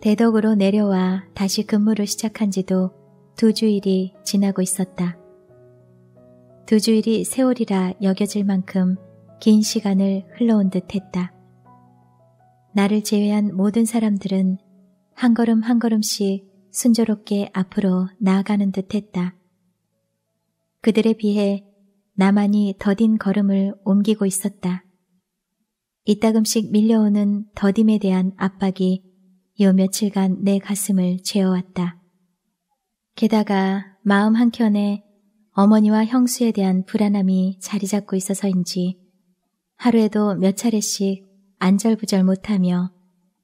대덕으로 내려와 다시 근무를 시작한 지도 두 주일이 지나고 있었다. 두 주일이 세월이라 여겨질 만큼 긴 시간을 흘러온 듯 했다. 나를 제외한 모든 사람들은 한 걸음 한 걸음씩 순조롭게 앞으로 나아가는 듯 했다. 그들에 비해 나만이 더딘 걸음을 옮기고 있었다. 이따금씩 밀려오는 더딤에 대한 압박이 요 며칠간 내 가슴을 죄어왔다. 게다가 마음 한켠에 어머니와 형수에 대한 불안함이 자리 잡고 있어서인지 하루에도 몇 차례씩 안절부절 못하며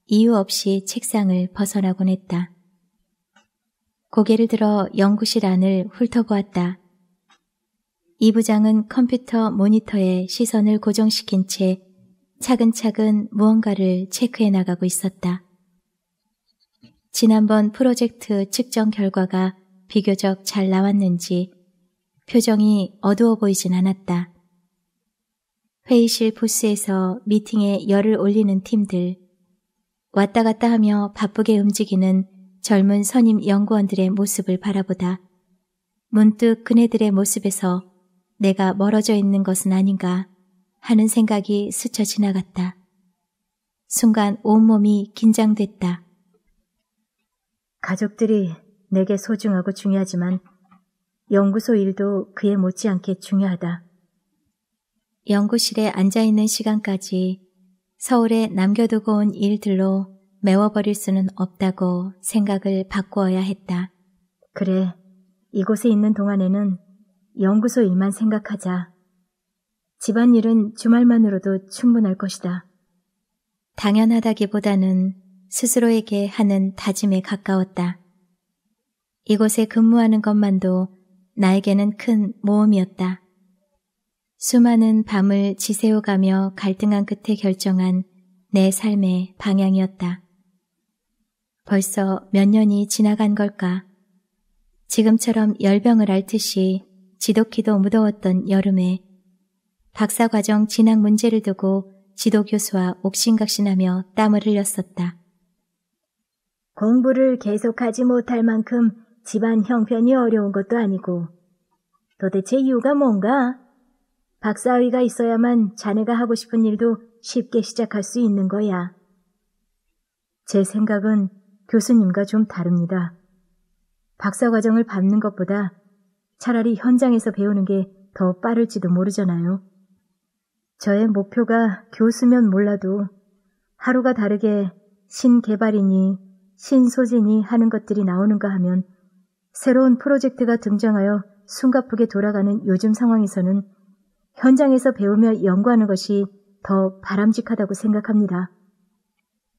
이유 없이 책상을 벗어나곤 했다. 고개를 들어 연구실 안을 훑어보았다. 이 부장은 컴퓨터 모니터에 시선을 고정시킨 채 차근차근 무언가를 체크해 나가고 있었다. 지난번 프로젝트 측정 결과가 비교적 잘 나왔는지 표정이 어두워 보이진 않았다. 회의실 부스에서 미팅에 열을 올리는 팀들, 왔다 갔다 하며 바쁘게 움직이는 젊은 선임 연구원들의 모습을 바라보다 문득 그네들의 모습에서 내가 멀어져 있는 것은 아닌가 하는 생각이 스쳐 지나갔다. 순간 온몸이 긴장됐다. 가족들이 내게 소중하고 중요하지만 연구소 일도 그에 못지않게 중요하다. 연구실에 앉아있는 시간까지 서울에 남겨두고 온 일들로 메워버릴 수는 없다고 생각을 바꾸어야 했다. 그래, 이곳에 있는 동안에는 연구소 일만 생각하자. 집안일은 주말만으로도 충분할 것이다. 당연하다기보다는 스스로에게 하는 다짐에 가까웠다. 이곳에 근무하는 것만도 나에게는 큰 모험이었다. 수많은 밤을 지새워가며 갈등한 끝에 결정한 내 삶의 방향이었다. 벌써 몇 년이 지나간 걸까? 지금처럼 열병을 앓듯이 지독히도 무더웠던 여름에 박사과정 진학 문제를 두고 지도교수와 옥신각신하며 땀을 흘렸었다. 공부를 계속하지 못할 만큼 집안 형편이 어려운 것도 아니고 도대체 이유가 뭔가? 박사위가 있어야만 자네가 하고 싶은 일도 쉽게 시작할 수 있는 거야. 제 생각은 교수님과 좀 다릅니다. 박사 과정을 밟는 것보다 차라리 현장에서 배우는 게 더 빠를지도 모르잖아요. 저의 목표가 교수면 몰라도 하루가 다르게 신개발이니 신소진이 하는 것들이 나오는가 하면 새로운 프로젝트가 등장하여 숨가쁘게 돌아가는 요즘 상황에서는 현장에서 배우며 연구하는 것이 더 바람직하다고 생각합니다.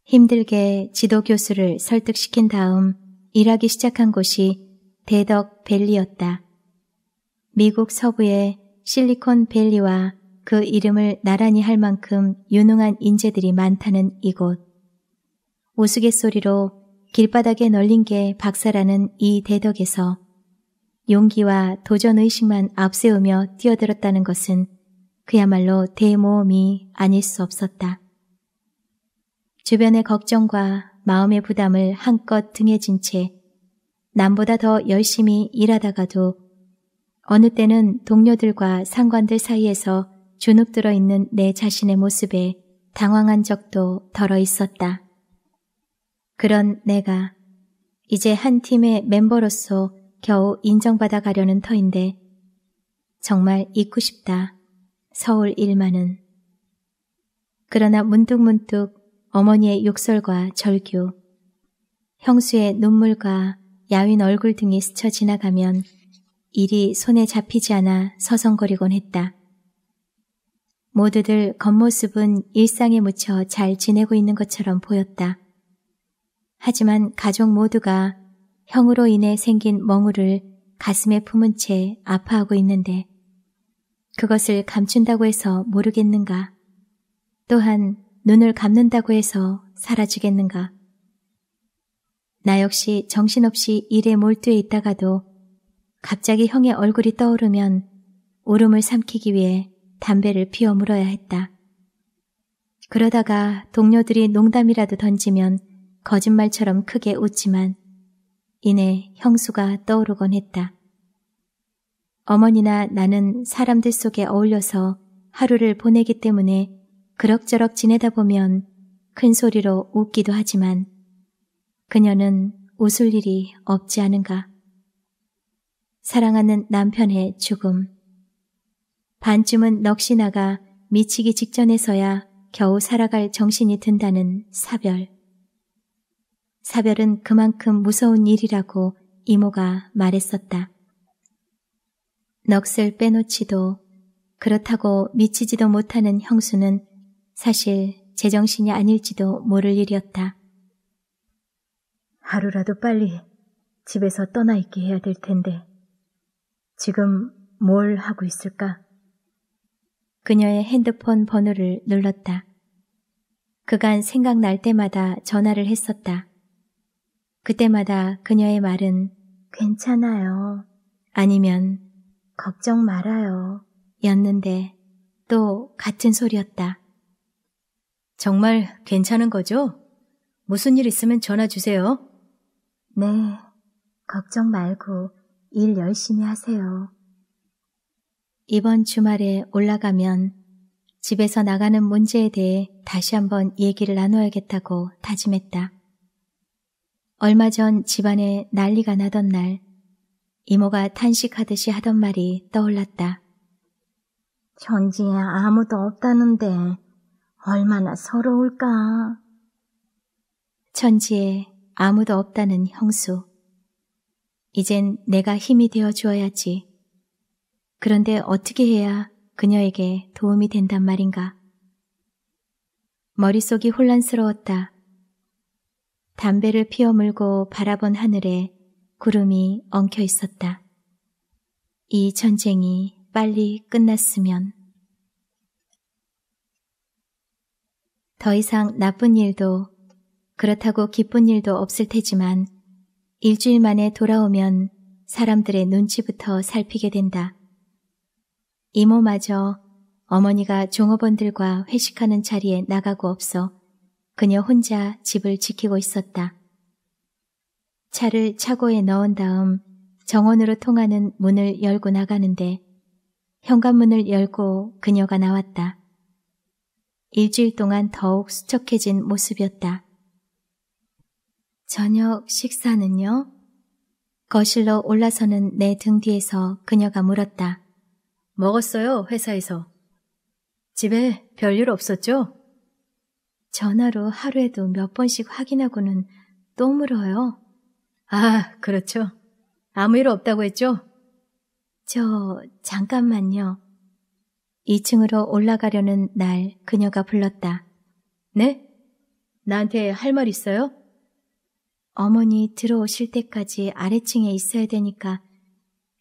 힘들게 지도 교수를 설득시킨 다음 일하기 시작한 곳이 대덕 밸리였다. 미국 서부의 실리콘 밸리와 그 이름을 나란히 할 만큼 유능한 인재들이 많다는 이곳. 우스갯소리로 길바닥에 널린 게 박사라는 이 대덕에서 용기와 도전의식만 앞세우며 뛰어들었다는 것은 그야말로 대모험이 아닐 수 없었다. 주변의 걱정과 마음의 부담을 한껏 등에 진 채 남보다 더 열심히 일하다가도 어느 때는 동료들과 상관들 사이에서 주눅 들어 있는 내 자신의 모습에 당황한 적도 덜어 있었다. 그런 내가 이제 한 팀의 멤버로서 겨우 인정받아 가려는 터인데 정말 잊고 싶다. 서울 일만은. 그러나 문득문득 어머니의 욕설과 절규, 형수의 눈물과 야윈 얼굴 등이 스쳐 지나가면 일이 손에 잡히지 않아 서성거리곤 했다. 모두들 겉모습은 일상에 묻혀 잘 지내고 있는 것처럼 보였다. 하지만 가족 모두가 형으로 인해 생긴 멍울을 가슴에 품은 채 아파하고 있는데 그것을 감춘다고 해서 모르겠는가? 또한 눈을 감는다고 해서 사라지겠는가? 나 역시 정신없이 일에 몰두해 있다가도 갑자기 형의 얼굴이 떠오르면 울음을 삼키기 위해 담배를 피워 물어야 했다. 그러다가 동료들이 농담이라도 던지면 거짓말처럼 크게 웃지만 이내 형수가 떠오르곤 했다. 어머니나 나는 사람들 속에 어울려서 하루를 보내기 때문에 그럭저럭 지내다 보면 큰 소리로 웃기도 하지만 그녀는 웃을 일이 없지 않은가. 사랑하는 남편의 죽음. 반쯤은 넋이 나가 미치기 직전에서야 겨우 살아갈 정신이 든다는 사별. 사별은 그만큼 무서운 일이라고 이모가 말했었다. 넋을 빼놓지도 그렇다고 미치지도 못하는 형수는 사실 제정신이 아닐지도 모를 일이었다. 하루라도 빨리 집에서 떠나 있게 해야 될 텐데 지금 뭘 하고 있을까? 그녀의 핸드폰 번호를 눌렀다. 그간 생각날 때마다 전화를 했었다. 그때마다 그녀의 말은 괜찮아요. 아니면 걱정 말아요. 였는데 또 같은 소리였다. 정말 괜찮은 거죠? 무슨 일 있으면 전화 주세요. 네. 걱정 말고 일 열심히 하세요. 이번 주말에 올라가면 집에서 나가는 문제에 대해 다시 한번 얘기를 나눠야겠다고 다짐했다. 얼마 전 집안에 난리가 나던 날 이모가 탄식하듯이 하던 말이 떠올랐다. 전지에 아무도 없다는데 얼마나 서러울까. 천지에 아무도 없다는 형수. 이젠 내가 힘이 되어 주어야지. 그런데 어떻게 해야 그녀에게 도움이 된단 말인가. 머릿속이 혼란스러웠다. 담배를 피워 물고 바라본 하늘에 구름이 엉켜 있었다. 이 전쟁이 빨리 끝났으면. 더 이상 나쁜 일도 그렇다고 기쁜 일도 없을 테지만 일주일 만에 돌아오면 사람들의 눈치부터 살피게 된다. 이모마저 어머니가 종업원들과 회식하는 자리에 나가고 없어 그녀 혼자 집을 지키고 있었다. 차를 차고에 넣은 다음 정원으로 통하는 문을 열고 나가는데 현관문을 열고 그녀가 나왔다. 일주일 동안 더욱 수척해진 모습이었다. 저녁 식사는요? 거실로 올라서는 내 등 뒤에서 그녀가 물었다. 먹었어요, 회사에서. 집에 별일 없었죠? 전화로 하루에도 몇 번씩 확인하고는 또 물어요. 아, 그렇죠. 아무 일 없다고 했죠? 저, 잠깐만요. 2층으로 올라가려는 날 그녀가 불렀다. 네? 나한테 할 말 있어요? 어머니 들어오실 때까지 아래층에 있어야 되니까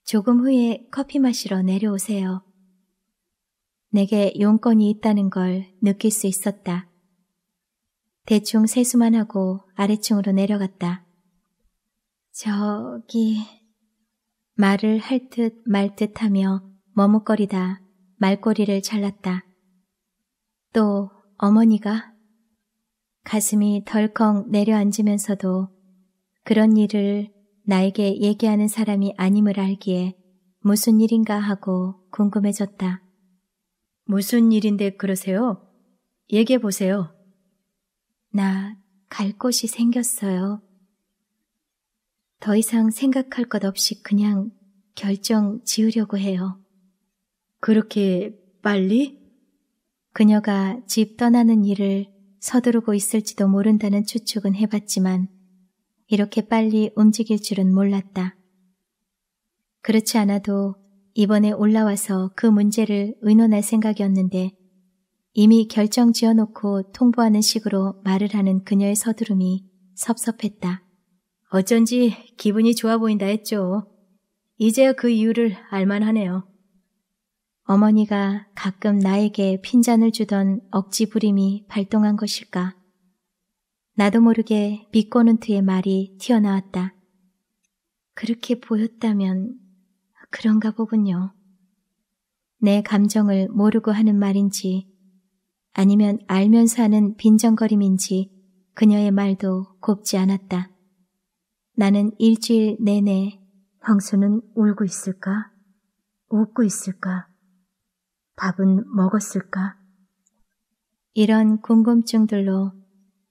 조금 후에 커피 마시러 내려오세요. 내게 용건이 있다는 걸 느낄 수 있었다. 대충 세수만 하고 아래층으로 내려갔다. 저기... 말을 할 듯 말 듯하며 머뭇거리다 말꼬리를 잘랐다. 또 어머니가 가슴이 덜컹 내려앉으면서도 그런 일을 나에게 얘기하는 사람이 아님을 알기에 무슨 일인가 하고 궁금해졌다. 무슨 일인데 그러세요? 얘기해 보세요. 나갈 곳이 생겼어요. 더 이상 생각할 것 없이 그냥 결정 지으려고 해요. 그렇게 빨리? 그녀가 집 떠나는 일을 서두르고 있을지도 모른다는 추측은 해봤지만 이렇게 빨리 움직일 줄은 몰랐다. 그렇지 않아도 이번에 올라와서 그 문제를 의논할 생각이었는데 이미 결정 지어놓고 통보하는 식으로 말을 하는 그녀의 서두름이 섭섭했다. 어쩐지 기분이 좋아 보인다 했죠. 이제야 그 이유를 알만하네요. 어머니가 가끔 나에게 핀잔을 주던 억지 부림이 발동한 것일까? 나도 모르게 비꼬는 투의 말이 튀어나왔다. 그렇게 보였다면 그런가 보군요. 내 감정을 모르고 하는 말인지 아니면 알면서 하는 빈정거림인지 그녀의 말도 곱지 않았다. 나는 일주일 내내 황수는 울고 있을까? 웃고 있을까? 밥은 먹었을까? 이런 궁금증들로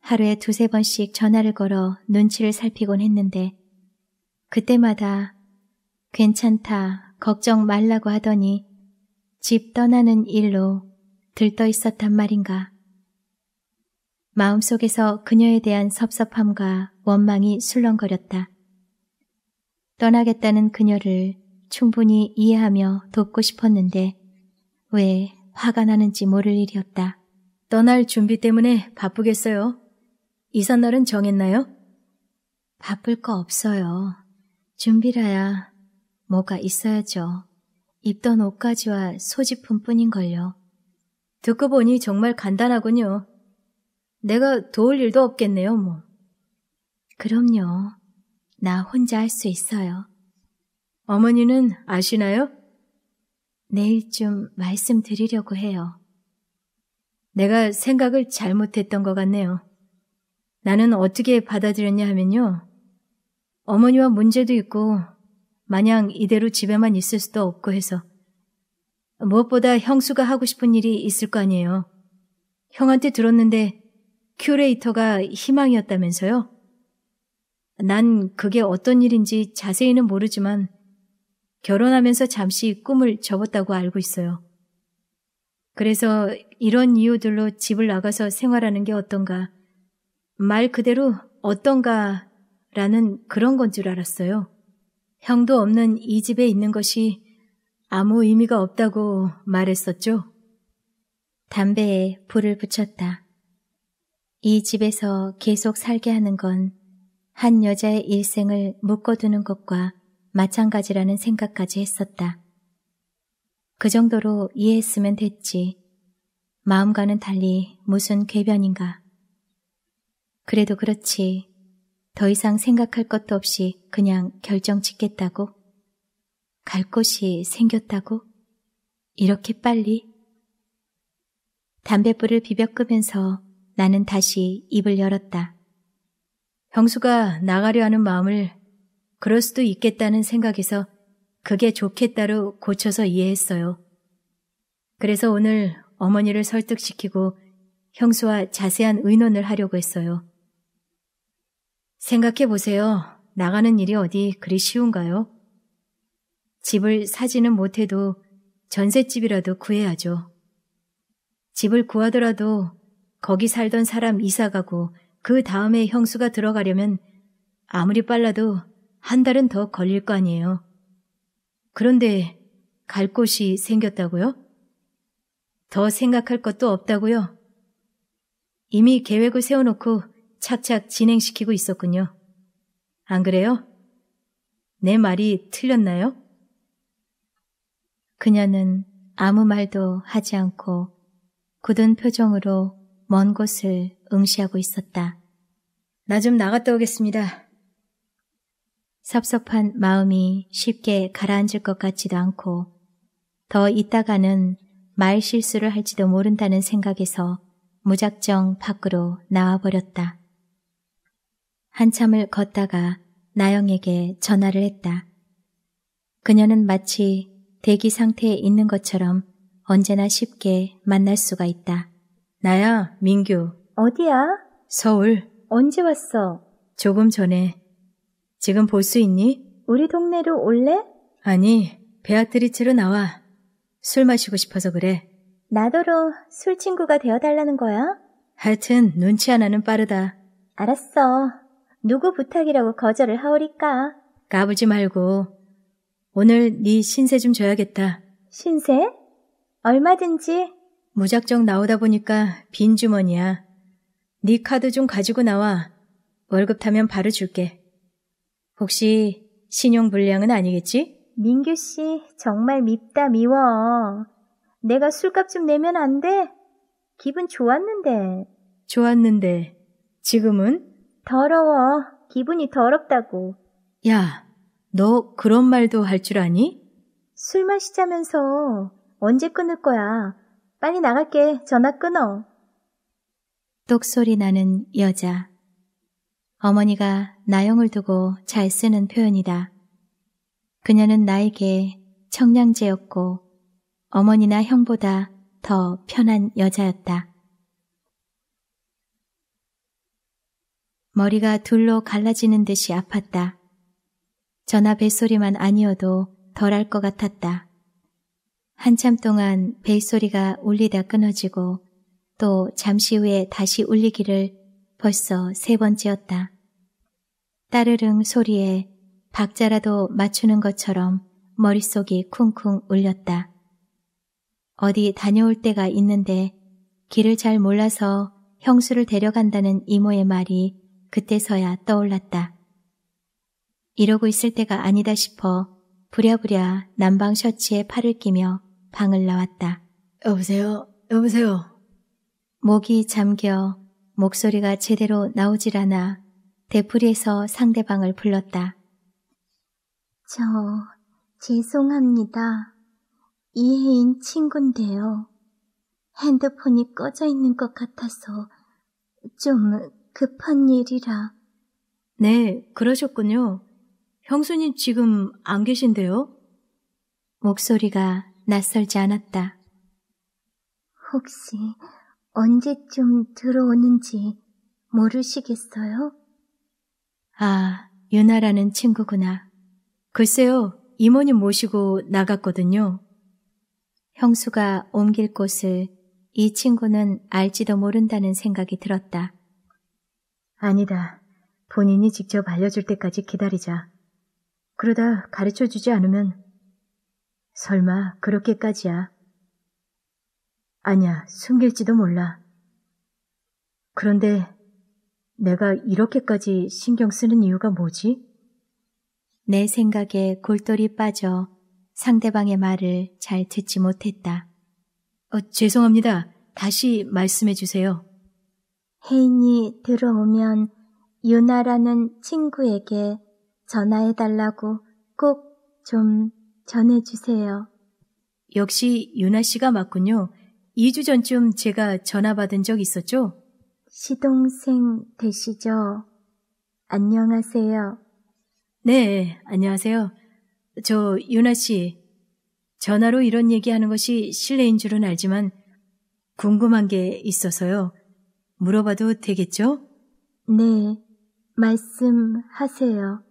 하루에 두세 번씩 전화를 걸어 눈치를 살피곤 했는데 그때마다 괜찮다, 걱정 말라고 하더니 집 떠나는 일로 들떠 있었단 말인가. 마음속에서 그녀에 대한 섭섭함과 원망이 술렁거렸다. 떠나겠다는 그녀를 충분히 이해하며 돕고 싶었는데 왜 화가 나는지 모를 일이었다. 떠날 준비 때문에 바쁘겠어요? 이삿날은 정했나요? 바쁠 거 없어요. 준비라야 뭐가 있어야죠. 입던 옷까지와 소지품뿐인걸요. 듣고 보니 정말 간단하군요. 내가 도울 일도 없겠네요, 뭐. 그럼요. 나 혼자 할 수 있어요. 어머니는 아시나요? 내일쯤 말씀드리려고 해요. 내가 생각을 잘못했던 것 같네요. 나는 어떻게 받아들였냐 하면요. 어머니와 문제도 있고, 마냥 이대로 집에만 있을 수도 없고 해서 무엇보다 형수가 하고 싶은 일이 있을 거 아니에요. 형한테 들었는데 큐레이터가 희망이었다면서요? 난 그게 어떤 일인지 자세히는 모르지만 결혼하면서 잠시 꿈을 접었다고 알고 있어요. 그래서 이런 이유들로 집을 나가서 생활하는 게 어떤가, 말 그대로 어떤가라는 그런 건 줄 알았어요. 형도 없는 이 집에 있는 것이 아무 의미가 없다고 말했었죠? 담배에 불을 붙였다. 이 집에서 계속 살게 하는 건 한 여자의 일생을 묶어두는 것과 마찬가지라는 생각까지 했었다. 그 정도로 이해했으면 됐지. 마음과는 달리 무슨 궤변인가. 그래도 그렇지. 더 이상 생각할 것도 없이 그냥 결정 짓겠다고? 갈 곳이 생겼다고? 이렇게 빨리? 담뱃불을 비벼 끄면서 나는 다시 입을 열었다. 형수가 나가려 하는 마음을 그럴 수도 있겠다는 생각에서 그게 좋겠다로 고쳐서 이해했어요. 그래서 오늘 어머니를 설득시키고 형수와 자세한 의논을 하려고 했어요. 생각해 보세요. 나가는 일이 어디 그리 쉬운가요? 집을 사지는 못해도 전셋집이라도 구해야죠. 집을 구하더라도 거기 살던 사람 이사가고 그 다음에 형수가 들어가려면 아무리 빨라도 한 달은 더 걸릴 거 아니에요. 그런데 갈 곳이 생겼다고요? 더 생각할 것도 없다고요? 이미 계획을 세워놓고 착착 진행시키고 있었군요. 안 그래요? 내 말이 틀렸나요? 그녀는 아무 말도 하지 않고 굳은 표정으로 먼 곳을 응시하고 있었다. 나 좀 나갔다 오겠습니다. 섭섭한 마음이 쉽게 가라앉을 것 같지도 않고 더 있다가는 말 실수를 할지도 모른다는 생각에서 무작정 밖으로 나와버렸다. 한참을 걷다가 나영에게 전화를 했다. 그녀는 마치 대기 상태에 있는 것처럼 언제나 쉽게 만날 수가 있다. 나야, 민규. 어디야? 서울. 언제 왔어? 조금 전에. 지금 볼 수 있니? 우리 동네로 올래? 아니, 베아트리츠로 나와. 술 마시고 싶어서 그래. 나더러 술 친구가 되어달라는 거야? 하여튼 눈치 하나는 빠르다. 알았어. 누구 부탁이라고 거절을 하오리까? 까부지 말고 오늘 네 신세 좀 줘야겠다. 신세? 얼마든지. 무작정 나오다 보니까 빈 주머니야. 네 카드 좀 가지고 나와. 월급 타면 바로 줄게. 혹시 신용 불량은 아니겠지? 민규 씨 정말 밉다 미워. 내가 술값 좀 내면 안 돼? 기분 좋았는데. 좋았는데 지금은? 더러워. 기분이 더럽다고. 야, 너 그런 말도 할 줄 아니? 술 마시자면서 언제 끊을 거야? 빨리 나갈게. 전화 끊어. 똑소리 나는 여자. 어머니가 나영을 두고 잘 쓰는 표현이다. 그녀는 나에게 청량제였고 어머니나 형보다 더 편한 여자였다. 머리가 둘로 갈라지는 듯이 아팠다. 전화 벨소리만 아니어도 덜할 것 같았다. 한참 동안 벨소리가 울리다 끊어지고 또 잠시 후에 다시 울리기를 벌써 세 번째였다. 따르릉 소리에 박자라도 맞추는 것처럼 머릿속이 쿵쿵 울렸다. 어디 다녀올 때가 있는데 길을 잘 몰라서 형수를 데려간다는 이모의 말이 그때서야 떠올랐다. 이러고 있을 때가 아니다 싶어 부랴부랴 난방 셔츠에 팔을 끼며 방을 나왔다. 여보세요? 여보세요? 목이 잠겨 목소리가 제대로 나오질 않아 대풀이에서 상대방을 불렀다. 저 죄송합니다. 이혜인 친군데요. 핸드폰이 꺼져 있는 것 같아서 좀 급한 일이라. 네, 그러셨군요. 형수님 지금 안 계신데요? 목소리가 낯설지 않았다. 혹시 언제쯤 들어오는지 모르시겠어요? 아, 유나라는 친구구나. 글쎄요, 이모님 모시고 나갔거든요. 형수가 옮길 곳을 이 친구는 알지도 모른다는 생각이 들었다. 아니다. 본인이 직접 알려줄 때까지 기다리자. 그러다 가르쳐 주지 않으면 설마 그렇게까지야. 아니야, 숨길지도 몰라. 그런데 내가 이렇게까지 신경 쓰는 이유가 뭐지? 내 생각에 골똘히 빠져 상대방의 말을 잘 듣지 못했다. 어, 죄송합니다. 다시 말씀해 주세요. 혜인이 들어오면 유나라는 친구에게 전화해달라고 꼭 좀 전해주세요. 역시 유나 씨가 맞군요. 2주 전쯤 제가 전화 받은 적 있었죠? 시동생 되시죠? 안녕하세요. 네, 안녕하세요. 저 유나 씨. 전화로 이런 얘기하는 것이 실례인 줄은 알지만 궁금한 게 있어서요. 물어봐도 되겠죠? 네, 말씀하세요.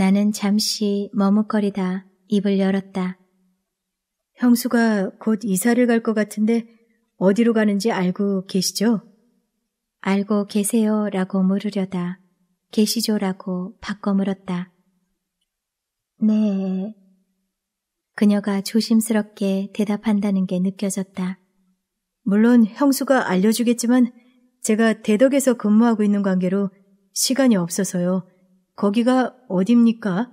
나는 잠시 머뭇거리다 입을 열었다. 형수가 곧 이사를 갈 것 같은데 어디로 가는지 알고 계시죠? 알고 계세요 라고 물으려다 계시죠 라고 바꿔 물었다. 네. 그녀가 조심스럽게 대답한다는 게 느껴졌다. 물론 형수가 알려주겠지만 제가 대덕에서 근무하고 있는 관계로 시간이 없어서요. 거기가 어딥니까?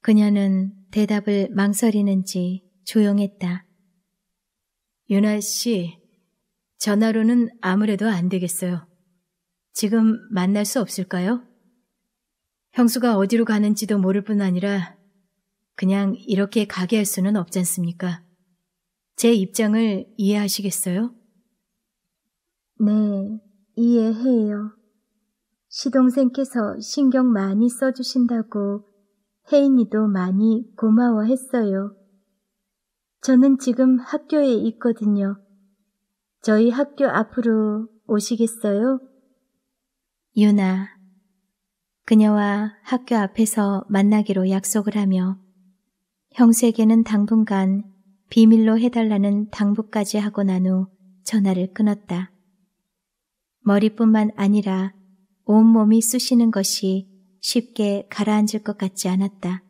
그녀는 대답을 망설이는지 조용했다. 유나 씨, 전화로는 아무래도 안 되겠어요. 지금 만날 수 없을까요? 형수가 어디로 가는지도 모를 뿐 아니라 그냥 이렇게 가게 할 수는 없잖습니까? 제 입장을 이해하시겠어요? 네, 이해해요. 시동생께서 신경 많이 써주신다고 혜인이도 많이 고마워했어요. 저는 지금 학교에 있거든요. 저희 학교 앞으로 오시겠어요? 유나. 그녀와 학교 앞에서 만나기로 약속을 하며 형세계는 당분간 비밀로 해달라는 당부까지 하고 난 후 전화를 끊었다. 머리뿐만 아니라 온몸이 쑤시는 것이 쉽게 가라앉을 것 같지 않았다.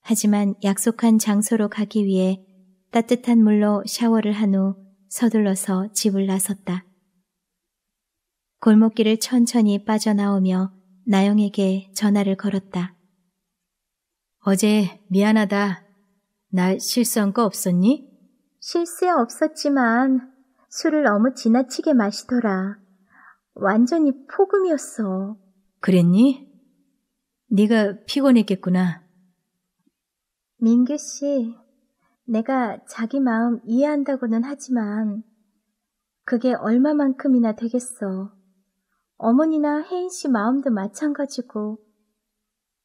하지만 약속한 장소로 가기 위해 따뜻한 물로 샤워를 한 후 서둘러서 집을 나섰다. 골목길을 천천히 빠져나오며 나영에게 전화를 걸었다. 어제 미안하다. 날 실수한 거 없었니? 실수야 없었지만 술을 너무 지나치게 마시더라. 완전히 폭음이었어. 그랬니? 네가 피곤했겠구나. 민규 씨, 내가 자기 마음 이해한다고는 하지만 그게 얼마만큼이나 되겠어. 어머니나 혜인 씨 마음도 마찬가지고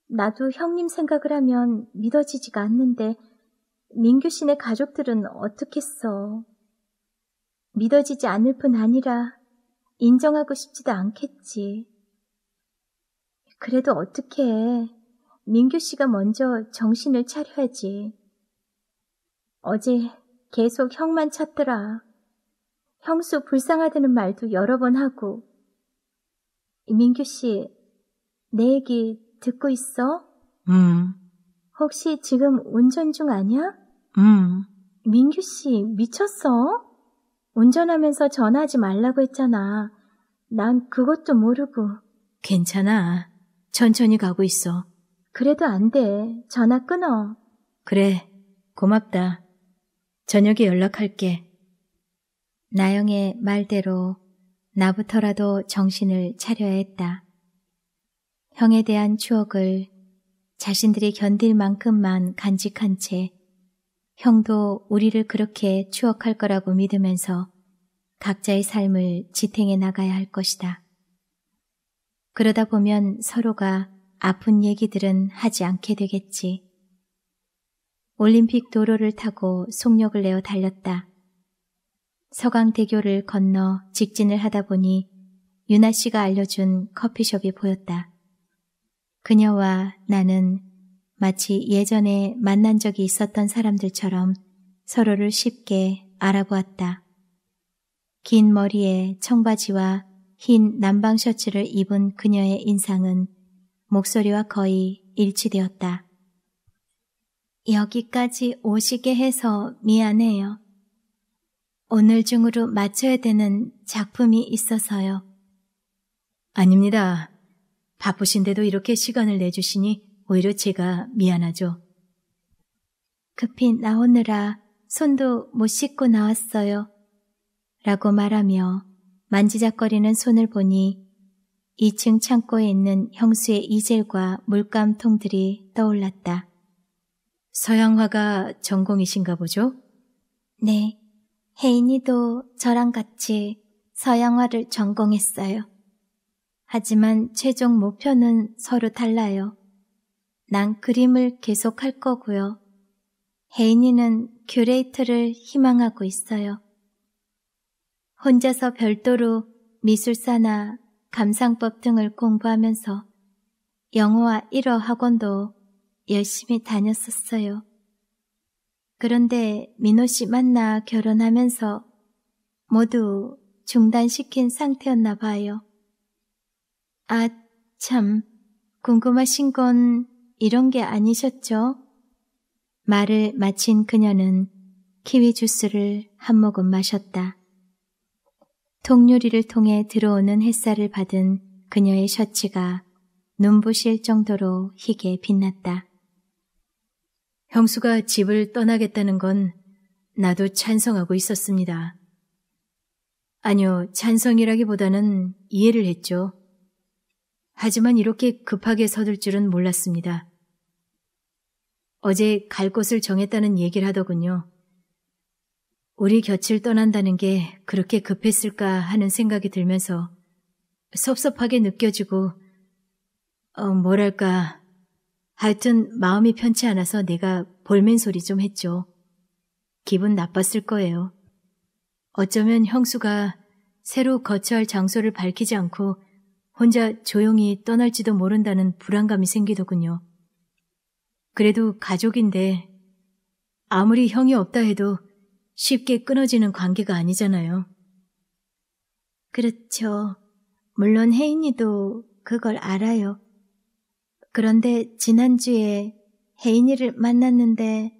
나도 형님 생각을 하면 믿어지지가 않는데 민규 씨네 가족들은 어떻겠어. 믿어지지 않을 뿐 아니라 인정하고 싶지도 않겠지. 그래도 어떻게 해. 민규 씨가 먼저 정신을 차려야지. 어제 계속 형만 찾더라. 형수 불쌍하다는 말도 여러 번 하고. 민규 씨, 내 얘기 듣고 있어? 응. 음. 혹시 지금 운전 중 아니야? 응. 음. 민규 씨 미쳤어? 운전하면서 전화하지 말라고 했잖아. 난 그것도 모르고. 괜찮아. 천천히 가고 있어. 그래도 안 돼. 전화 끊어. 그래. 고맙다. 저녁에 연락할게. 나영의 말대로 나부터라도 정신을 차려야 했다. 형에 대한 추억을 자신들이 견딜 만큼만 간직한 채 형도 우리를 그렇게 추억할 거라고 믿으면서 각자의 삶을 지탱해 나가야 할 것이다. 그러다 보면 서로가 아픈 얘기들은 하지 않게 되겠지. 올림픽 도로를 타고 속력을 내어 달렸다. 서강대교를 건너 직진을 하다 보니 유나 씨가 알려준 커피숍이 보였다. 그녀와 나는 마치 예전에 만난 적이 있었던 사람들처럼 서로를 쉽게 알아보았다. 긴 머리에 청바지와 흰 남방 셔츠를 입은 그녀의 인상은 목소리와 거의 일치되었다. 여기까지 오시게 해서 미안해요. 오늘 중으로 마쳐야 되는 작품이 있어서요. 아닙니다. 바쁘신데도 이렇게 시간을 내주시니 오히려 제가 미안하죠. 급히 나오느라 손도 못 씻고 나왔어요. 라고 말하며 만지작거리는 손을 보니 2층 창고에 있는 형수의 이젤과 물감통들이 떠올랐다. 서양화가 전공이신가 보죠? 네. 혜인이도 저랑 같이 서양화를 전공했어요. 하지만 최종 목표는 서로 달라요. 난 그림을 계속할 거고요. 혜인이는 큐레이터를 희망하고 있어요. 혼자서 별도로 미술사나 감상법 등을 공부하면서 영어와 1어 학원도 열심히 다녔었어요. 그런데 민호 씨 만나 결혼하면서 모두 중단시킨 상태였나 봐요. 아, 참, 궁금하신 건 이런 게 아니셨죠? 말을 마친 그녀는 키위 주스를 한 모금 마셨다. 통유리를 통해 들어오는 햇살을 받은 그녀의 셔츠가 눈부실 정도로 희게 빛났다. 형수가 집을 떠나겠다는 건 나도 찬성하고 있었습니다. 아니요, 찬성이라기보다는 이해를 했죠. 하지만 이렇게 급하게 서둘 줄은 몰랐습니다. 어제 갈 곳을 정했다는 얘기를 하더군요. 우리 곁을 떠난다는 게 그렇게 급했을까 하는 생각이 들면서 섭섭하게 느껴지고, 어, 뭐랄까. 하여튼 마음이 편치 않아서 내가 볼멘 소리 좀 했죠. 기분 나빴을 거예요. 어쩌면 형수가 새로 거처할 장소를 밝히지 않고 혼자 조용히 떠날지도 모른다는 불안감이 생기더군요. 그래도 가족인데 아무리 형이 없다 해도 쉽게 끊어지는 관계가 아니잖아요. 그렇죠. 물론 혜인이도 그걸 알아요. 그런데 지난주에 혜인이를 만났는데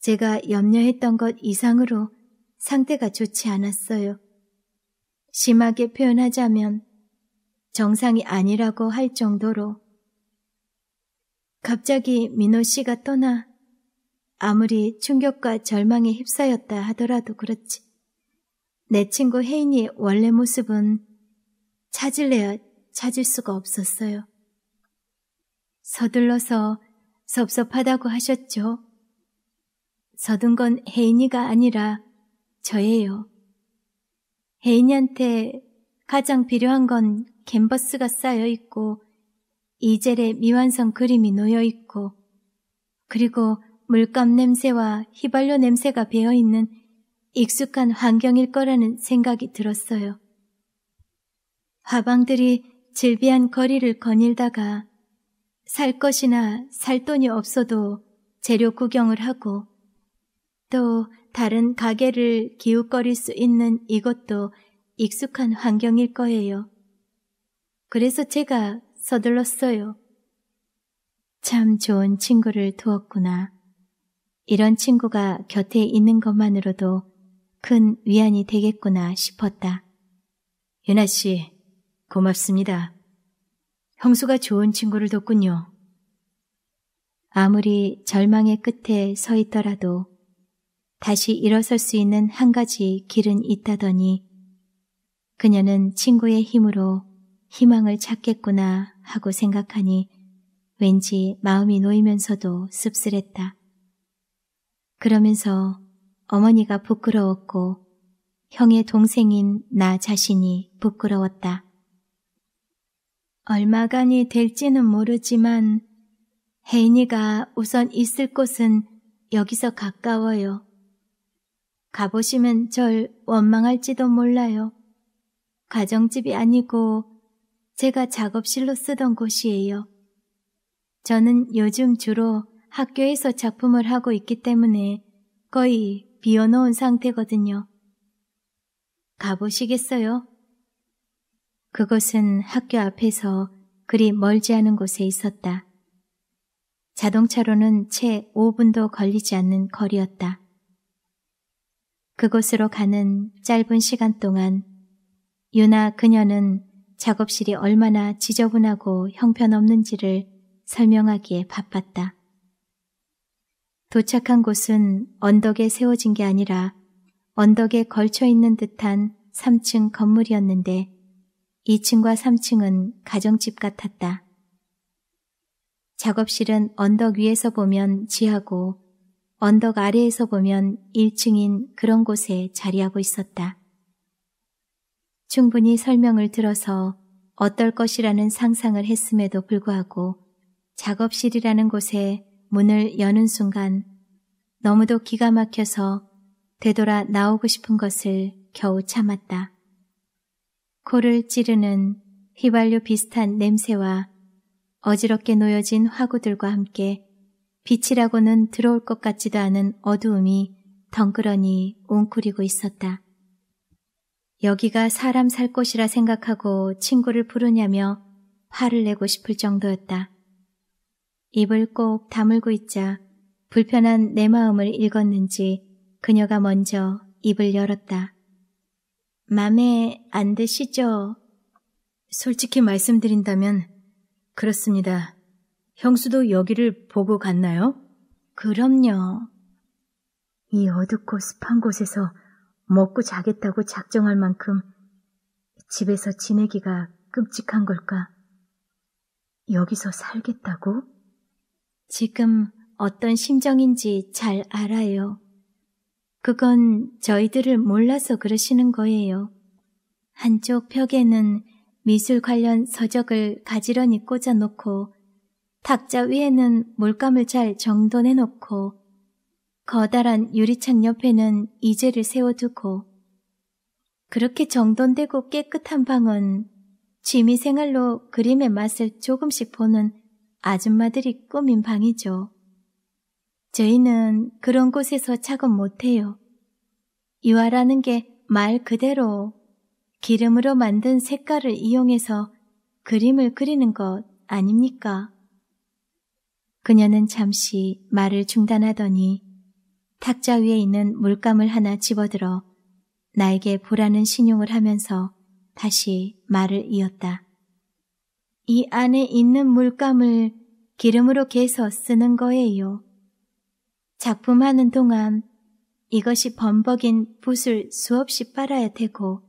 제가 염려했던 것 이상으로 상태가 좋지 않았어요. 심하게 표현하자면 정상이 아니라고 할 정도로 갑자기 민호 씨가 떠나 아무리 충격과 절망에 휩싸였다 하더라도 그렇지. 내 친구 혜인이 원래 모습은 찾을래야 찾을 수가 없었어요. 서둘러서 섭섭하다고 하셨죠. 서둔 건 혜인이가 아니라 저예요. 혜인이한테 가장 필요한 건 캔버스가 쌓여 있고 이젤의 미완성 그림이 놓여 있고 그리고 물감 냄새와 휘발유 냄새가 배어 있는 익숙한 환경일 거라는 생각이 들었어요. 화방들이 질비한 거리를 거닐다가 살 것이나 살 돈이 없어도 재료 구경을 하고 또 다른 가게를 기웃거릴 수 있는 이것도 익숙한 환경일 거예요. 그래서 제가 서둘렀어요. 참 좋은 친구를 두었구나. 이런 친구가 곁에 있는 것만으로도 큰 위안이 되겠구나 싶었다. 유나 씨, 고맙습니다. 형수가 좋은 친구를 뒀군요. 아무리 절망의 끝에 서 있더라도 다시 일어설 수 있는 한 가지 길은 있다더니 그녀는 친구의 힘으로 희망을 찾겠구나 하고 생각하니 왠지 마음이 놓이면서도 씁쓸했다. 그러면서 어머니가 부끄러웠고 형의 동생인 나 자신이 부끄러웠다. 얼마간이 될지는 모르지만 혜인이가 우선 있을 곳은 여기서 가까워요. 가보시면 절 원망할지도 몰라요. 가정집이 아니고 제가 작업실로 쓰던 곳이에요. 저는 요즘 주로 학교에서 작품을 하고 있기 때문에 거의 비워놓은 상태거든요. 가보시겠어요? 그곳은 학교 앞에서 그리 멀지 않은 곳에 있었다. 자동차로는 채 5분도 걸리지 않는 거리였다. 그곳으로 가는 짧은 시간 동안 유나 그녀는 작업실이 얼마나 지저분하고 형편없는지를 설명하기에 바빴다. 도착한 곳은 언덕에 세워진 게 아니라 언덕에 걸쳐 있는 듯한 3층 건물이었는데 2층과 3층은 가정집 같았다. 작업실은 언덕 위에서 보면 지하고 언덕 아래에서 보면 1층인 그런 곳에 자리하고 있었다. 충분히 설명을 들어서 어떨 것이라는 상상을 했음에도 불구하고 작업실이라는 곳에 문을 여는 순간 너무도 기가 막혀서 되돌아 나오고 싶은 것을 겨우 참았다. 코를 찌르는 휘발유 비슷한 냄새와 어지럽게 놓여진 화구들과 함께 빛이라고는 들어올 것 같지도 않은 어두움이 덩그러니 웅크리고 있었다. 여기가 사람 살 곳이라 생각하고 친구를 부르냐며 화를 내고 싶을 정도였다. 입을 꼭 다물고 있자 불편한 내 마음을 읽었는지 그녀가 먼저 입을 열었다. 맘에 안 드시죠? 솔직히 말씀드린다면 그렇습니다. 형수도 여기를 보고 갔나요? 그럼요. 이 어둡고 습한 곳에서 먹고 자겠다고 작정할 만큼 집에서 지내기가 끔찍한 걸까? 여기서 살겠다고? 지금 어떤 심정인지 잘 알아요. 그건 저희들을 몰라서 그러시는 거예요. 한쪽 벽에는 미술 관련 서적을 가지런히 꽂아놓고 탁자 위에는 물감을 잘 정돈해놓고 커다란 유리창 옆에는 이재를 세워두고 그렇게 정돈되고 깨끗한 방은 취미 생활로 그림의 맛을 조금씩 보는 아줌마들이 꾸민 방이죠. 저희는 그런 곳에서 작업 못해요. 유화라는 게 말 그대로 기름으로 만든 색깔을 이용해서 그림을 그리는 것 아닙니까? 그녀는 잠시 말을 중단하더니 탁자 위에 있는 물감을 하나 집어들어 나에게 보라는 신용을 하면서 다시 말을 이었다. 이 안에 있는 물감을 기름으로 개서 쓰는 거예요. 작품하는 동안 이것이 범벅인 붓을 수없이 빨아야 되고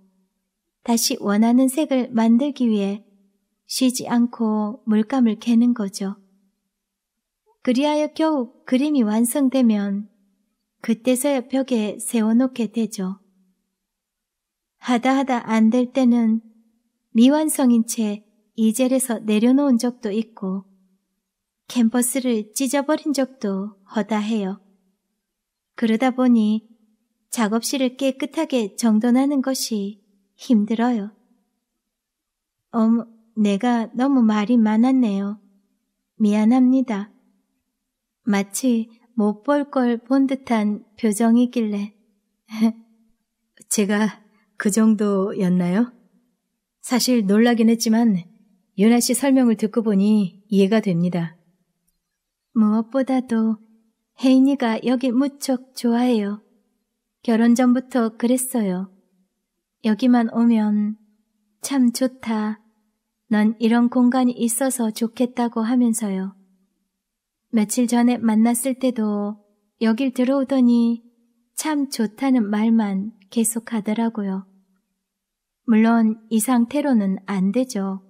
다시 원하는 색을 만들기 위해 쉬지 않고 물감을 개는 거죠. 그리하여 겨우 그림이 완성되면 그때서야 벽에 세워놓게 되죠. 하다 하다 안 될 때는 미완성인 채 이젤에서 내려놓은 적도 있고 캠퍼스를 찢어버린 적도 허다해요. 그러다 보니 작업실을 깨끗하게 정돈하는 것이 힘들어요. 어머, 내가 너무 말이 많았네요. 미안합니다. 마치 못볼걸본 듯한 표정이길래 제가 그 정도였나요? 사실 놀라긴 했지만 유나 씨 설명을 듣고 보니 이해가 됩니다. 무엇보다도 혜인이가 여기 무척 좋아해요. 결혼 전부터 그랬어요. 여기만 오면 참 좋다. 넌 이런 공간이 있어서 좋겠다고 하면서요. 며칠 전에 만났을 때도 여길 들어오더니 참 좋다는 말만 계속 하더라고요. 물론 이 상태로는 안 되죠.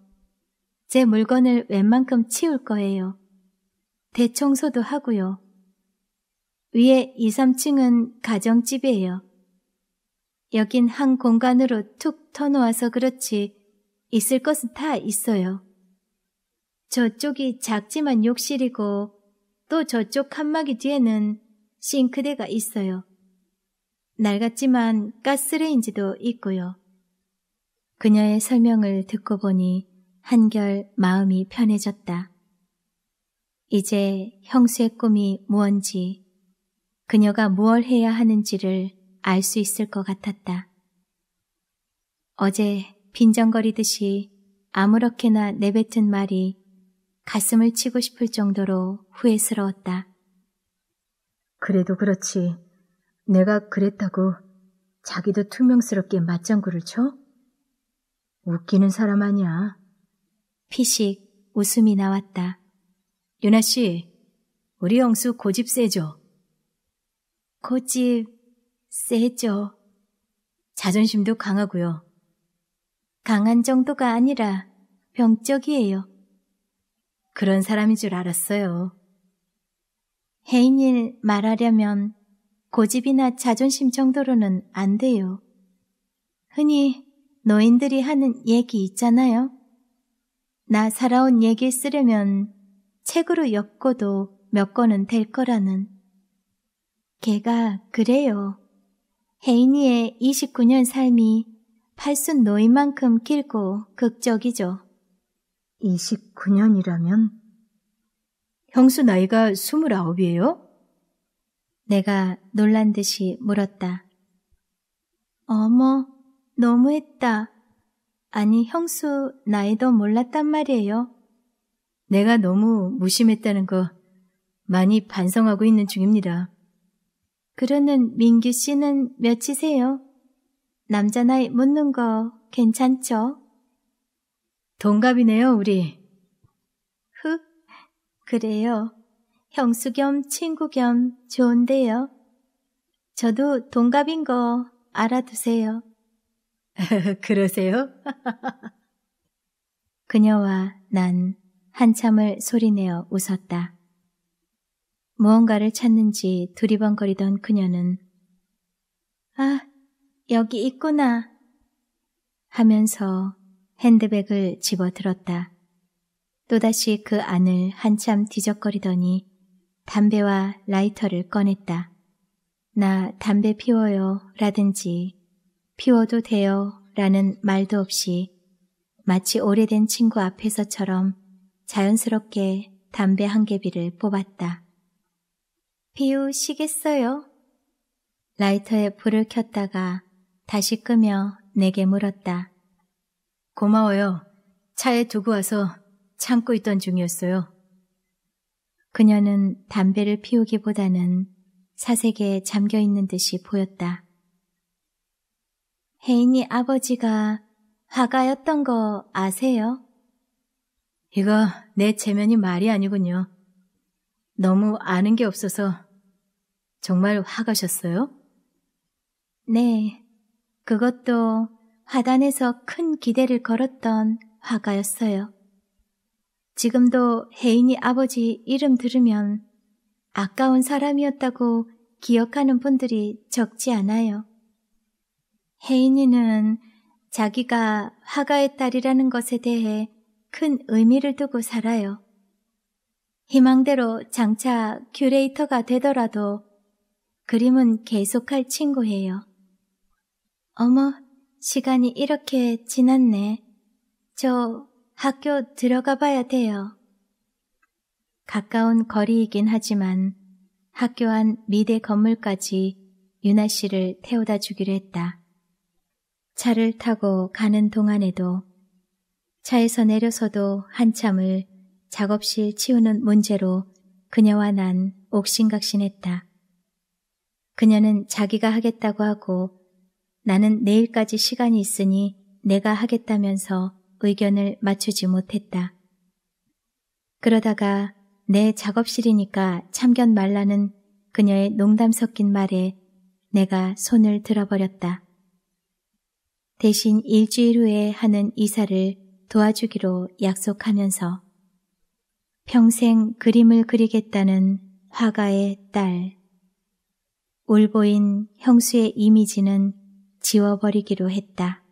제 물건을 웬만큼 치울 거예요. 대청소도 하고요. 위에 2, 3층은 가정집이에요. 여긴 한 공간으로 툭 터놓아서 그렇지 있을 것은 다 있어요. 저쪽이 작지만 욕실이고 또 저쪽 칸막이 뒤에는 싱크대가 있어요. 낡았지만 가스레인지도 있고요. 그녀의 설명을 듣고 보니 한결 마음이 편해졌다. 이제 형수의 꿈이 무언지, 그녀가 무엇 해야 하는지를 알 수 있을 것 같았다. 어제 빈정거리듯이 아무렇게나 내뱉은 말이 가슴을 치고 싶을 정도로 후회스러웠다. 그래도 그렇지. 내가 그랬다고 자기도 투명스럽게 맞장구를 쳐? 웃기는 사람 아니야. 피식 웃음이 나왔다. 유나 씨, 우리 영수 고집 세죠? 고집 세죠. 자존심도 강하고요. 강한 정도가 아니라 병적이에요. 그런 사람인 줄 알았어요. 혜인일 말하려면 고집이나 자존심 정도로는 안 돼요. 흔히 노인들이 하는 얘기 있잖아요. 나 살아온 얘기 쓰려면 책으로 엮어도 몇 권은 될 거라는. 걔가 그래요. 혜인이의 29년 삶이 팔순 노인만큼 길고 극적이죠. 29년이라면 형수 나이가 29이에요? 내가 놀란 듯이 물었다. 어머, 너무했다. 아니, 형수 나이도 몰랐단 말이에요. 내가 너무 무심했다는 거 많이 반성하고 있는 중입니다. 그러는 민규 씨는 몇이세요? 남자 나이 묻는 거 괜찮죠? 동갑이네요, 우리. 흑, 그래요. 형수 겸 친구 겸 좋은데요. 저도 동갑인 거 알아두세요. 그러세요? 그녀와 난 한참을 소리내어 웃었다. 무언가를 찾는지 두리번거리던 그녀는 아, 여기 있구나 하면서 핸드백을 집어들었다. 또다시 그 안을 한참 뒤적거리더니 담배와 라이터를 꺼냈다. 나 담배 피워요 라든지 피워도 돼요 라는 말도 없이 마치 오래된 친구 앞에서처럼 자연스럽게 담배 한 개비를 뽑았다. 피우시겠어요? 라이터에 불을 켰다가 다시 끄며 내게 물었다. 고마워요. 차에 두고 와서 참고 있던 중이었어요. 그녀는 담배를 피우기보다는 사색에 잠겨 있는 듯이 보였다. 혜인이 아버지가 화가였던 거 아세요? 이거 내 체면이 말이 아니군요. 너무 아는 게 없어서 정말 화가셨어요? 네, 그것도 화단에서큰 기대를 걸었던 화가였어요. 지금도 혜인이 아버지 이름 들으면 아까운 사람이었다고 기억하는 분들이 적지 않아요. 혜인이는 자기가 화가의 딸이라는 것에 대해 큰 의미를 두고 살아요. 희망대로 장차 큐레이터가 되더라도 그림은 계속할 친구예요. 어머, 시간이 이렇게 지났네. 저 학교 들어가 봐야 돼요. 가까운 거리이긴 하지만 학교 안 미대 건물까지 유나 씨를 태워다 주기로 했다. 차를 타고 가는 동안에도 차에서 내려서도 한참을 작업실 치우는 문제로 그녀와 난 옥신각신했다. 그녀는 자기가 하겠다고 하고 나는 내일까지 시간이 있으니 내가 하겠다면서 의견을 맞추지 못했다. 그러다가 내 작업실이니까 참견 말라는 그녀의 농담 섞인 말에 내가 손을 들어버렸다. 대신 일주일 후에 하는 이사를 도와주기로 약속하면서 평생 그림을 그리겠다는 화가의 딸. 울보인 형수의 이미지는 지워버리기로 했다.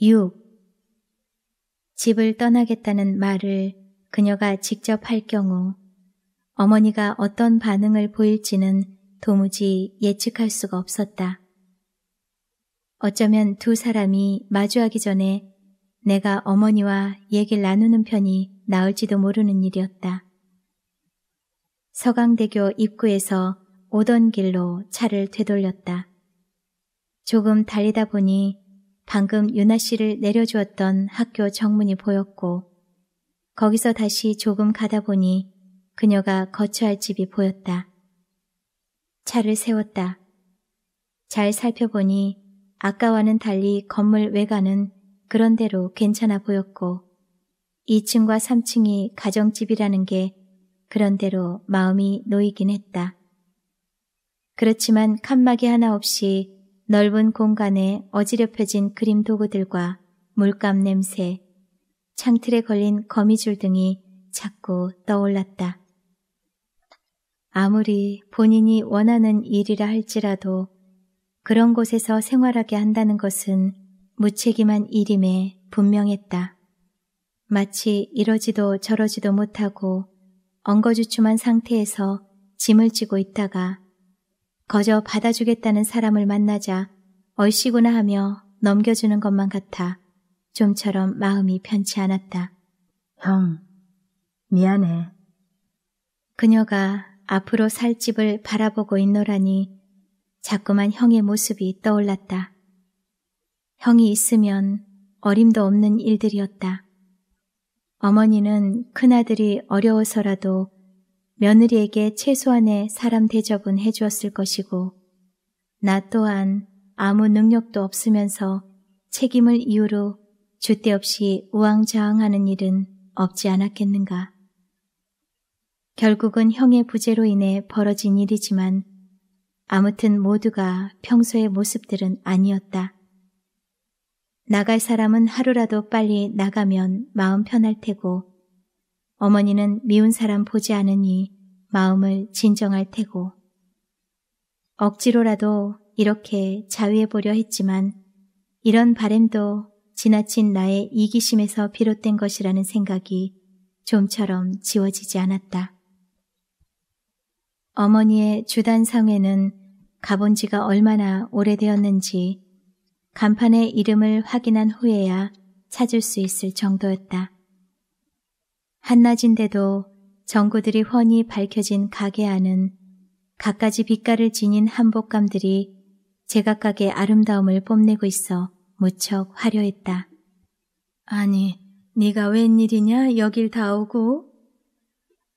6. 집을 떠나겠다는 말을 그녀가 직접 할 경우 어머니가 어떤 반응을 보일지는 도무지 예측할 수가 없었다. 어쩌면 두 사람이 마주하기 전에 내가 어머니와 얘기를 나누는 편이 나을지도 모르는 일이었다. 서강대교 입구에서 오던 길로 차를 되돌렸다. 조금 달리다 보니 방금 유나 씨를 내려주었던 학교 정문이 보였고 거기서 다시 조금 가다 보니 그녀가 거처할 집이 보였다. 차를 세웠다. 잘 살펴보니 아까와는 달리 건물 외관은 그런대로 괜찮아 보였고 2층과 3층이 가정집이라는 게 그런대로 마음이 놓이긴 했다. 그렇지만 칸막이 하나 없이 넓은 공간에 어지럽혀진 그림 도구들과 물감 냄새, 창틀에 걸린 거미줄 등이 자꾸 떠올랐다. 아무리 본인이 원하는 일이라 할지라도 그런 곳에서 생활하게 한다는 것은 무책임한 일임에 분명했다. 마치 이러지도 저러지도 못하고 엉거주춤한 상태에서 짐을 지고 있다가 거저 받아주겠다는 사람을 만나자 얼씨구나 하며 넘겨주는 것만 같아 좀처럼 마음이 편치 않았다. 형, 미안해. 그녀가 앞으로 살 집을 바라보고 있노라니 자꾸만 형의 모습이 떠올랐다. 형이 있으면 어림도 없는 일들이었다. 어머니는 큰아들이 어려워서라도 며느리에게 최소한의 사람 대접은 해주었을 것이고 나 또한 아무 능력도 없으면서 책임을 이유로 주대 없이 우왕좌왕하는 일은 없지 않았겠는가. 결국은 형의 부재로 인해 벌어진 일이지만 아무튼 모두가 평소의 모습들은 아니었다. 나갈 사람은 하루라도 빨리 나가면 마음 편할 테고 어머니는 미운 사람 보지 않으니 마음을 진정할 테고 억지로라도 이렇게 자위해보려 했지만 이런 바램도 지나친 나의 이기심에서 비롯된 것이라는 생각이 좀처럼 지워지지 않았다. 어머니의 주단상회는 가본 지가 얼마나 오래되었는지 간판의 이름을 확인한 후에야 찾을 수 있을 정도였다. 한낮인데도 전구들이 훤히 밝혀진 가게 안은 갖가지 빛깔을 지닌 한복감들이 제각각의 아름다움을 뽐내고 있어 무척 화려했다. 아니, 네가 웬일이냐? 여길 다 오고?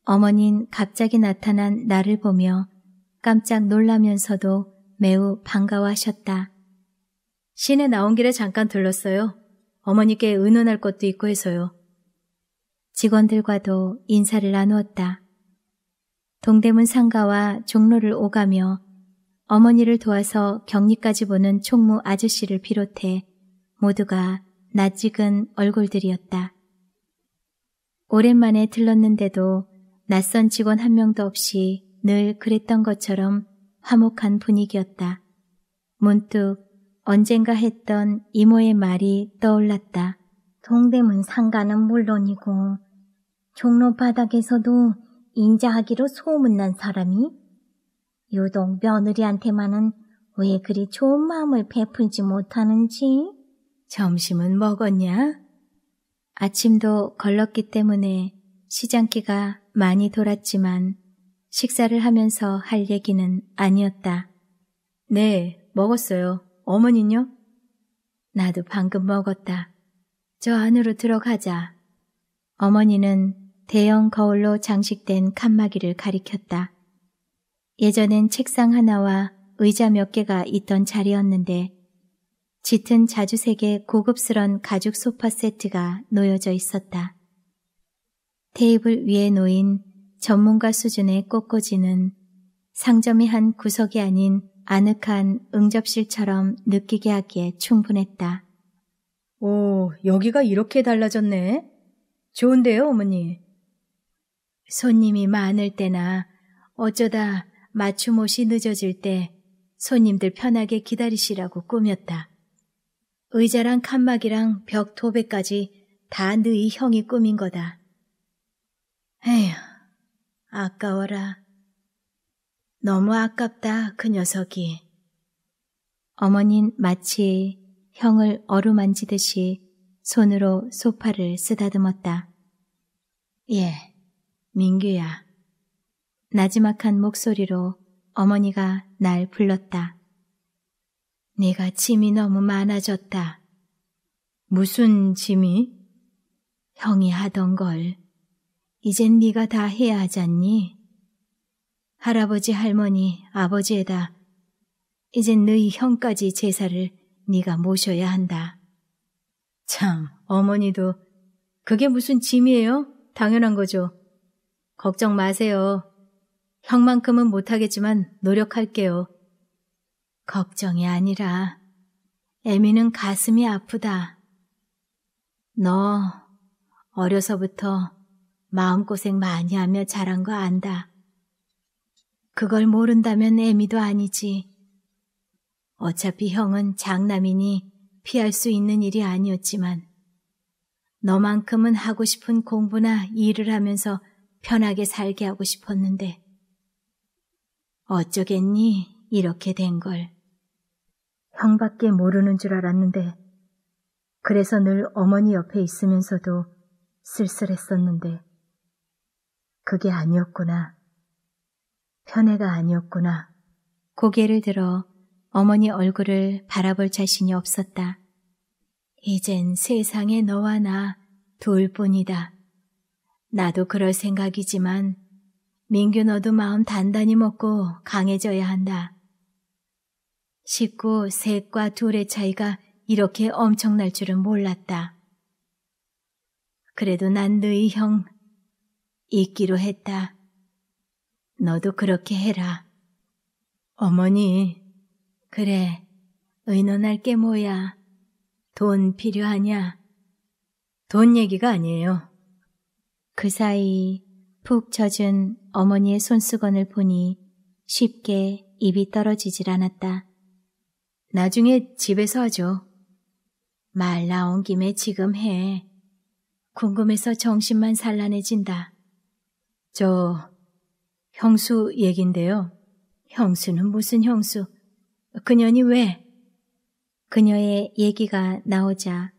어머닌 갑자기 나타난 나를 보며 깜짝 놀라면서도 매우 반가워하셨다. 시내 나온 길에 잠깐 들렀어요. 어머니께 의논할 것도 있고 해서요. 직원들과도 인사를 나누었다. 동대문 상가와 종로를 오가며 어머니를 도와서 격리까지 보는 총무 아저씨를 비롯해 모두가 낯익은 얼굴들이었다. 오랜만에 들렀는데도 낯선 직원 한 명도 없이 늘 그랬던 것처럼 화목한 분위기였다. 문득 언젠가 했던 이모의 말이 떠올랐다. 동대문 상가는 물론이고 종로 바닥에서도 인자하기로 소문난 사람이 유독 며느리한테만은 왜 그리 좋은 마음을 베풀지 못하는지 점심은 먹었냐? 아침도 걸렀기 때문에 시장기가 많이 돌았지만 식사를 하면서 할 얘기는 아니었다. 네, 먹었어요. 어머니요? 나도 방금 먹었다. 저 안으로 들어가자. 어머니는 대형 거울로 장식된 칸막이를 가리켰다. 예전엔 책상 하나와 의자 몇 개가 있던 자리였는데 짙은 자주색의 고급스런 가죽 소파 세트가 놓여져 있었다. 테이블 위에 놓인 전문가 수준의 꽃꽂이는 상점의 한 구석이 아닌 아늑한 응접실처럼 느끼게 하기에 충분했다. 오, 여기가 이렇게 달라졌네. 좋은데요, 어머니. 손님이 많을 때나 어쩌다 맞춤 옷이 늦어질 때 손님들 편하게 기다리시라고 꾸몄다. 의자랑 칸막이랑 벽 도배까지 다 너희 형이 꾸민 거다. 에휴, 아까워라. 너무 아깝다, 그 녀석이. 어머닌 마치 형을 어루만지듯이 손으로 소파를 쓰다듬었다. 예, 민규야. 나지막한 목소리로 어머니가 날 불렀다. 네가 짐이 너무 많아졌다. 무슨 짐이? 형이 하던 걸. 이젠 네가 다 해야 하잖니? 할아버지 할머니 아버지에다 이젠 너희 형까지 제사를 네가 모셔야 한다. 참 어머니도 그게 무슨 짐이에요? 당연한 거죠. 걱정 마세요. 형만큼은 못하겠지만 노력할게요. 걱정이 아니라 애미는 가슴이 아프다. 너 어려서부터 마음고생 많이 하며 자란 거 안다. 그걸 모른다면 애미도 아니지. 어차피 형은 장남이니 피할 수 있는 일이 아니었지만 너만큼은 하고 싶은 공부나 일을 하면서 편하게 살게 하고 싶었는데 어쩌겠니 이렇게 된 걸. 형밖에 모르는 줄 알았는데 그래서 늘 어머니 옆에 있으면서도 쓸쓸했었는데 그게 아니었구나. 편애가 아니었구나. 고개를 들어 어머니 얼굴을 바라볼 자신이 없었다. 이젠 세상에 너와 나 둘 뿐이다. 나도 그럴 생각이지만 민규 너도 마음 단단히 먹고 강해져야 한다. 식구 셋과 둘의 차이가 이렇게 엄청날 줄은 몰랐다. 그래도 난 너희 형 잊기로 했다. 너도 그렇게 해라. 어머니, 그래, 의논할 게 뭐야? 돈 필요하냐? 돈 얘기가 아니에요. 그 사이 푹 젖은 어머니의 손수건을 보니 쉽게 입이 떨어지질 않았다. 나중에 집에서 하죠. 말 나온 김에 지금 해. 궁금해서 정신만 산란해진다. 저 형수 얘긴데요. 형수는 무슨 형수? 그녀니 왜? 그녀의 얘기가 나오자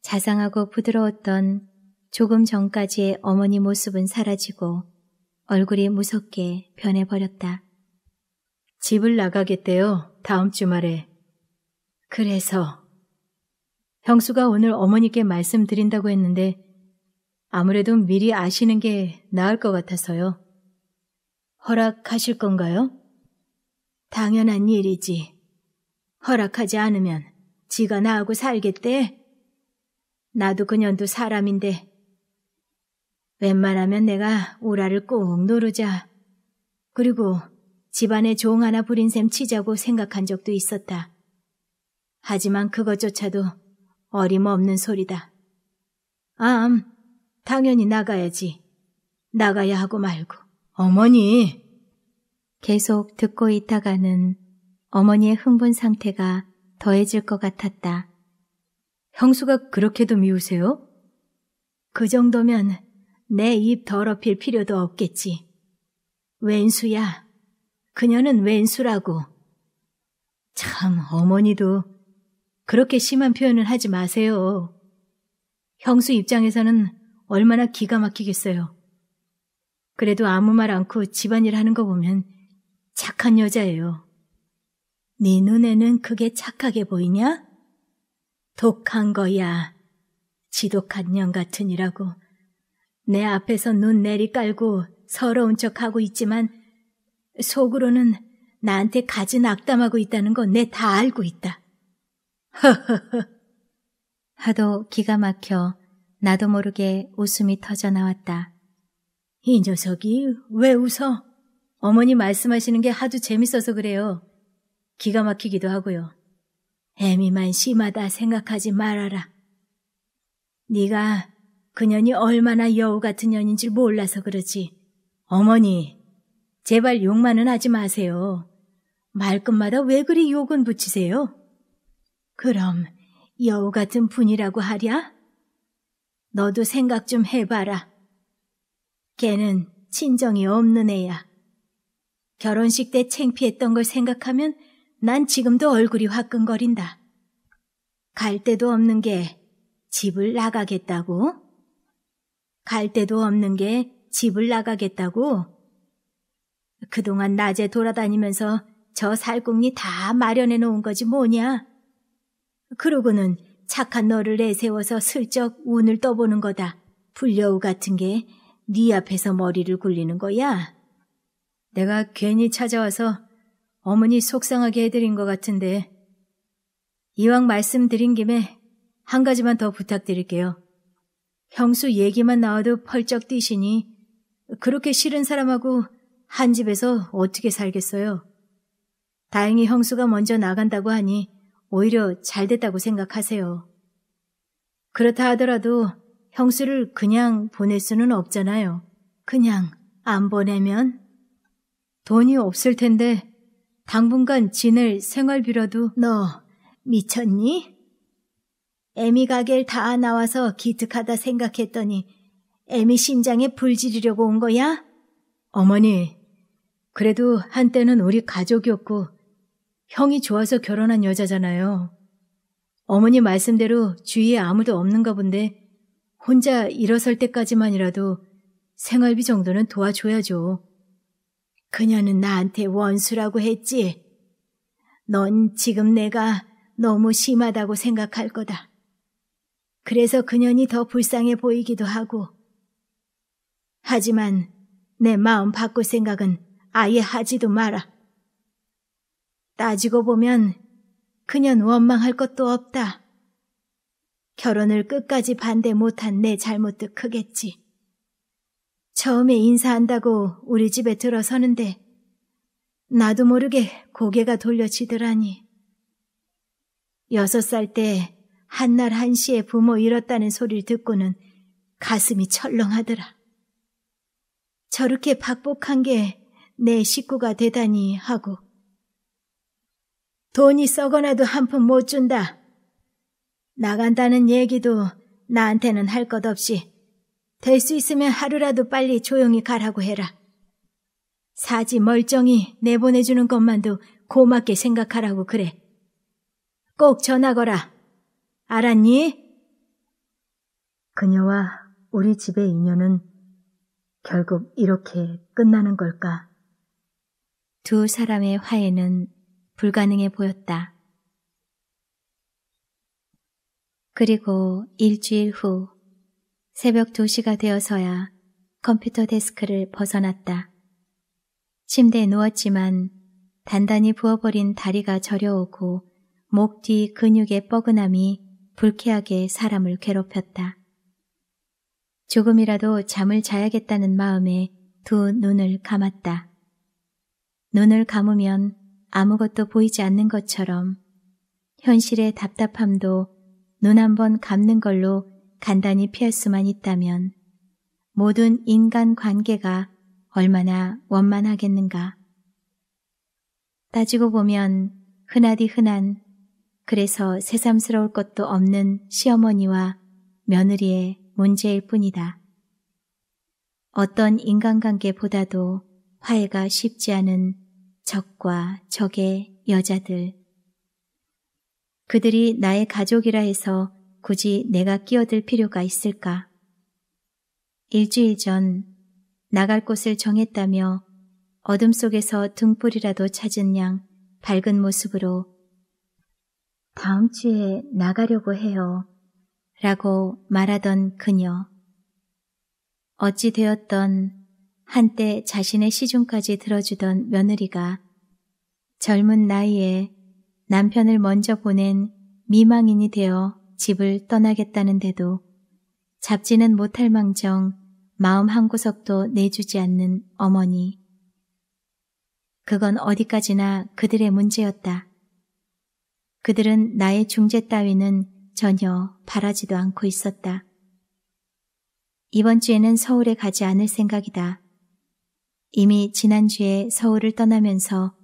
자상하고 부드러웠던 조금 전까지의 어머니 모습은 사라지고 얼굴이 무섭게 변해버렸다. 집을 나가겠대요. 다음 주말에. 그래서 형수가 오늘 어머니께 말씀드린다고 했는데 아무래도 미리 아시는 게 나을 것 같아서요. 허락하실 건가요? 당연한 일이지. 허락하지 않으면 지가 나하고 살겠대. 나도 그년도 사람인데. 웬만하면 내가 오라를 꼭 노르자. 그리고 집안에 종 하나 부린 셈 치자고 생각한 적도 있었다. 하지만 그것조차도 어림없는 소리다. 암, 당연히 나가야지. 나가야 하고 말고. 어머니! 계속 듣고 있다가는 어머니의 흥분 상태가 더해질 것 같았다. 형수가 그렇게도 미우세요? 그 정도면 내 입 더럽힐 필요도 없겠지. 왼수야. 그녀는 왼수라고. 참, 어머니도 그렇게 심한 표현을 하지 마세요. 형수 입장에서는 얼마나 기가 막히겠어요. 그래도 아무 말 않고 집안일 하는 거 보면 착한 여자예요. 네 눈에는 그게 착하게 보이냐? 독한 거야. 지독한 년같은니라고내 앞에서 눈 내리 깔고 서러운 척 하고 있지만 속으로는 나한테 가진 악담하고 있다는 거 내 다 알고 있다. 허허허. 하도 기가 막혀 나도 모르게 웃음이 터져 나왔다. 이 녀석이 왜 웃어? 어머니 말씀하시는 게 하도 재밌어서 그래요. 기가 막히기도 하고요. 애미만 심하다 생각하지 말아라. 네가 그년이 얼마나 여우 같은 년인 지 몰라서 그러지. 어머니, 제발 욕만은 하지 마세요. 말끝마다 왜 그리 욕은 붙이세요? 그럼 여우 같은 분이라고 하랴? 너도 생각 좀 해봐라. 걔는 친정이 없는 애야. 결혼식 때 창피했던 걸 생각하면 난 지금도 얼굴이 화끈거린다. 갈 데도 없는 게 집을 나가겠다고? 갈 데도 없는 게 집을 나가겠다고? 그동안 낮에 돌아다니면서 저 살궁리 다 마련해 놓은 거지 뭐냐? 그러고는 착한 너를 내세워서 슬쩍 운을 떠보는 거다. 불려우 같은 게네 앞에서 머리를 굴리는 거야? 내가 괜히 찾아와서 어머니 속상하게 해드린 것 같은데 이왕 말씀드린 김에 한 가지만 더 부탁드릴게요. 형수 얘기만 나와도 펄쩍 뛰시니 그렇게 싫은 사람하고 한 집에서 어떻게 살겠어요? 다행히 형수가 먼저 나간다고 하니 오히려 잘 됐다고 생각하세요. 그렇다 하더라도 형수를 그냥 보낼 수는 없잖아요. 그냥 안 보내면 돈이 없을 텐데 당분간 지낼 생활비라도 너 미쳤니? 애미 가게를 다 나와서 기특하다 생각했더니 애미 심장에 불지르려고 온 거야? 어머니, 그래도 한때는 우리 가족이었고 형이 좋아서 결혼한 여자잖아요. 어머니 말씀대로 주위에 아무도 없는가 본데 혼자 일어설 때까지만이라도 생활비 정도는 도와줘야죠. 그녀는 나한테 원수라고 했지. 넌 지금 내가 너무 심하다고 생각할 거다. 그래서 그녀이더 불쌍해 보이기도 하고. 하지만 내 마음 바꿀 생각은 아예 하지도 마라. 따지고 보면 그녀는 원망할 것도 없다. 결혼을 끝까지 반대 못한 내 잘못도 크겠지. 처음에 인사한다고 우리 집에 들어서는데 나도 모르게 고개가 돌려지더라니. 여섯 살 때 한날 한시에 부모 잃었다는 소리를 듣고는 가슴이 철렁하더라. 저렇게 박복한 게 내 식구가 되다니 하고 돈이 썩어나도 한 푼 못 준다. 나간다는 얘기도 나한테는 할 것 없이 될 수 있으면 하루라도 빨리 조용히 가라고 해라. 사지 멀쩡히 내보내주는 것만도 고맙게 생각하라고 그래. 꼭 전화 거라. 알았니? 그녀와 우리 집의 인연은 결국 이렇게 끝나는 걸까? 두 사람의 화해는 불가능해 보였다. 그리고 일주일 후 새벽 2시가 되어서야 컴퓨터 데스크를 벗어났다. 침대에 누웠지만 단단히 부어버린 다리가 저려오고 목 뒤 근육의 뻐근함이 불쾌하게 사람을 괴롭혔다. 조금이라도 잠을 자야겠다는 마음에 두 눈을 감았다. 눈을 감으면 아무것도 보이지 않는 것처럼 현실의 답답함도 눈한번 감는 걸로 간단히 피할 수만 있다면 모든 인간 관계가 얼마나 원만하겠는가. 따지고 보면 흔하디 흔한 그래서 새삼스러울 것도 없는 시어머니와 며느리의 문제일 뿐이다. 어떤 인간관계보다도 화해가 쉽지 않은 적과 적의 여자들. 그들이 나의 가족이라 해서 굳이 내가 끼어들 필요가 있을까? 일주일 전 나갈 곳을 정했다며 어둠 속에서 등불이라도 찾은 양 밝은 모습으로 다음 주에 나가려고 해요. 라고 말하던 그녀. 어찌 되었던 한때 자신의 시중까지 들어주던 며느리가 젊은 나이에 남편을 먼저 보낸 미망인이 되어 집을 떠나겠다는데도 잡지는 못할 망정 마음 한구석도 내주지 않는 어머니. 그건 어디까지나 그들의 문제였다. 그들은 나의 중재 따위는 전혀 바라지도 않고 있었다. 이번 주에는 서울에 가지 않을 생각이다. 이미 지난주에 서울을 떠나면서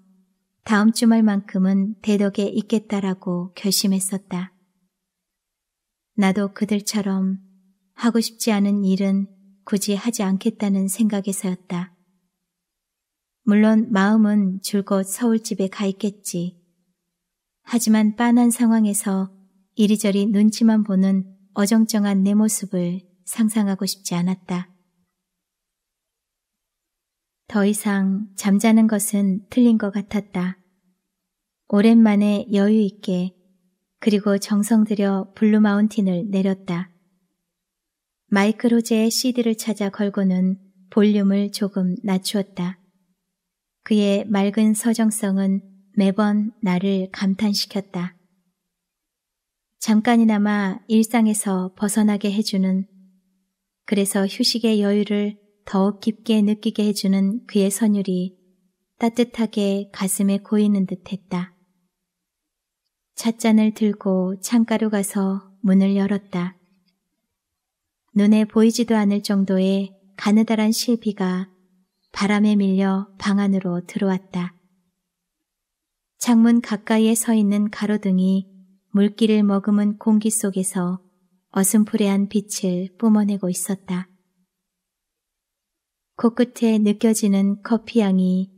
다음 주말만큼은 대덕에 있겠다라고 결심했었다. 나도 그들처럼 하고 싶지 않은 일은 굳이 하지 않겠다는 생각에서였다. 물론 마음은 줄곧 서울집에 가 있겠지. 하지만 빤한 상황에서 이리저리 눈치만 보는 어정쩡한 내 모습을 상상하고 싶지 않았다. 더 이상 잠자는 것은 틀린 것 같았다. 오랜만에 여유 있게 그리고 정성 들여 블루마운틴을 내렸다. 마이크 로제의 CD를 찾아 걸고는 볼륨을 조금 낮추었다. 그의 맑은 서정성은 매번 나를 감탄시켰다. 잠깐이나마 일상에서 벗어나게 해주는 그래서 휴식의 여유를 더욱 깊게 느끼게 해주는 그의 선율이 따뜻하게 가슴에 고이는 듯했다. 찻잔을 들고 창가로 가서 문을 열었다. 눈에 보이지도 않을 정도의 가느다란 실비가 바람에 밀려 방 안으로 들어왔다. 창문 가까이에 서 있는 가로등이 물기를 머금은 공기 속에서 어슴푸레한 빛을 뿜어내고 있었다. 코끝에 느껴지는 커피향이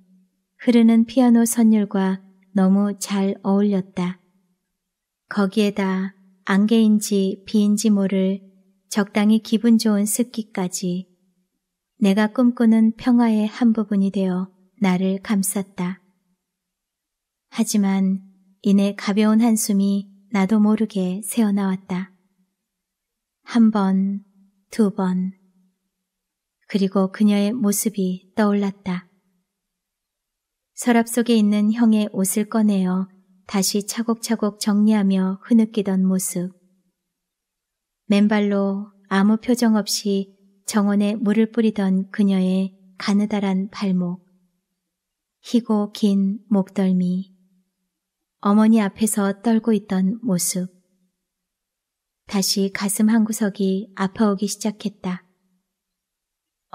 흐르는 피아노 선율과 너무 잘 어울렸다. 거기에다 안개인지 비인지 모를 적당히 기분 좋은 습기까지 내가 꿈꾸는 평화의 한 부분이 되어 나를 감쌌다. 하지만 이내 가벼운 한숨이 나도 모르게 새어나왔다. 한 번, 두 번, 그리고 그녀의 모습이 떠올랐다. 서랍 속에 있는 형의 옷을 꺼내어 다시 차곡차곡 정리하며 흐느끼던 모습. 맨발로 아무 표정 없이 정원에 물을 뿌리던 그녀의 가느다란 발목. 희고 긴 목덜미. 어머니 앞에서 떨고 있던 모습. 다시 가슴 한구석이 아파오기 시작했다.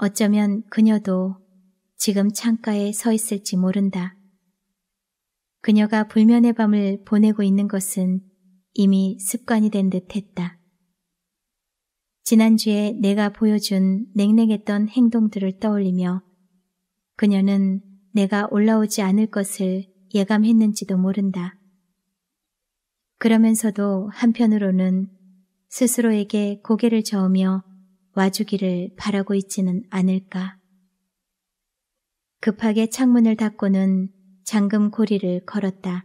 어쩌면 그녀도 지금 창가에 서 있을지 모른다. 그녀가 불면의 밤을 보내고 있는 것은 이미 습관이 된듯 했다. 지난주에 내가 보여준 냉랭했던 행동들을 떠올리며 그녀는 내가 올라오지 않을 것을 예감했는지도 모른다. 그러면서도 한편으로는 스스로에게 고개를 저으며 와주기를 바라고 있지는 않을까. 급하게 창문을 닫고는 잠금 고리를 걸었다.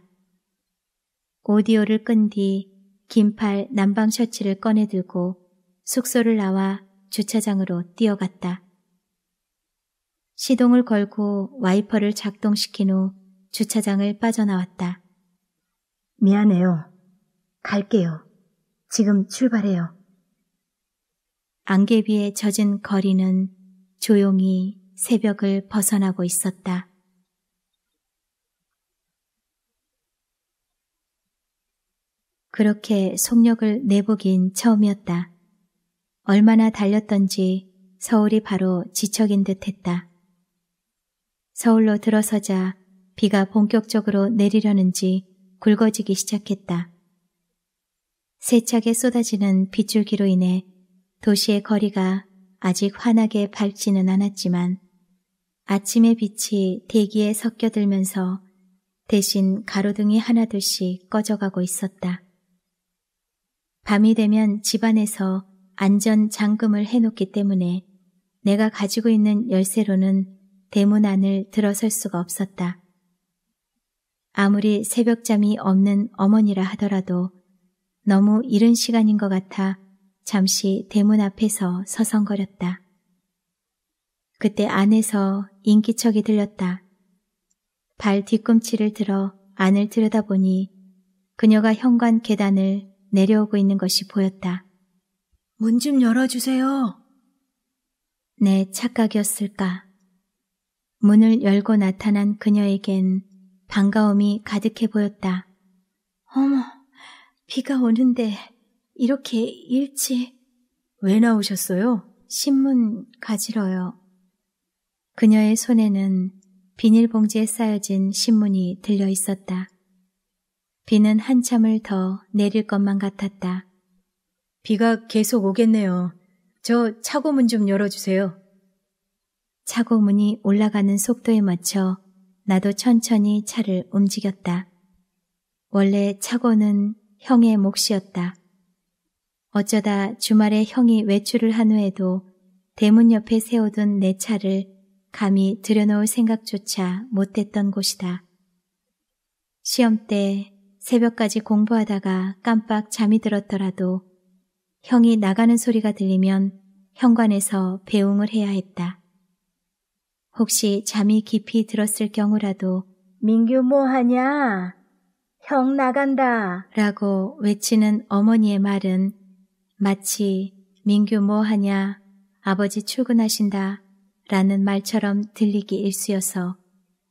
오디오를 끈 뒤 긴팔 난방 셔츠를 꺼내들고 숙소를 나와 주차장으로 뛰어갔다. 시동을 걸고 와이퍼를 작동시킨 후 주차장을 빠져나왔다. 미안해요. 갈게요. 지금 출발해요. 안개비에 젖은 거리는 조용히 새벽을 벗어나고 있었다. 그렇게 속력을 내보긴 처음이었다. 얼마나 달렸던지 서울이 바로 지척인 듯 했다. 서울로 들어서자 비가 본격적으로 내리려는지 굵어지기 시작했다. 세차게 쏟아지는 빗줄기로 인해 도시의 거리가 아직 환하게 밝지는 않았지만 아침의 빛이 대기에 섞여들면서 대신 가로등이 하나둘씩 꺼져가고 있었다. 밤이 되면 집안에서 안전 잠금을 해놓기 때문에 내가 가지고 있는 열쇠로는 대문 안을 들어설 수가 없었다. 아무리 새벽잠이 없는 어머니라 하더라도 너무 이른 시간인 것 같아 잠시 대문 앞에서 서성거렸다. 그때 안에서 인기척이 들렸다. 발 뒤꿈치를 들어 안을 들여다보니 그녀가 현관 계단을 내려오고 있는 것이 보였다. 문 좀 열어주세요. 내 네, 착각이었을까. 문을 열고 나타난 그녀에겐 반가움이 가득해 보였다. 어머, 비가 오는데 이렇게 일찍 왜 나오셨어요? 신문 가지러요. 그녀의 손에는 비닐봉지에 쌓여진 신문이 들려 있었다. 비는 한참을 더 내릴 것만 같았다. 비가 계속 오겠네요. 저 차고문 좀 열어주세요. 차고문이 올라가는 속도에 맞춰 나도 천천히 차를 움직였다. 원래 차고는 형의 몫이었다. 어쩌다 주말에 형이 외출을 한 후에도 대문 옆에 세워둔 내 차를 감히 들여놓을 생각조차 못했던 곳이다. 시험 때 새벽까지 공부하다가 깜빡 잠이 들었더라도 형이 나가는 소리가 들리면 현관에서 배웅을 해야 했다. 혹시 잠이 깊이 들었을 경우라도 민규 뭐하냐? 형 나간다 라고 외치는 어머니의 말은 마치 민규 뭐 하냐, 아버지 출근하신다 라는 말처럼 들리기 일쑤여서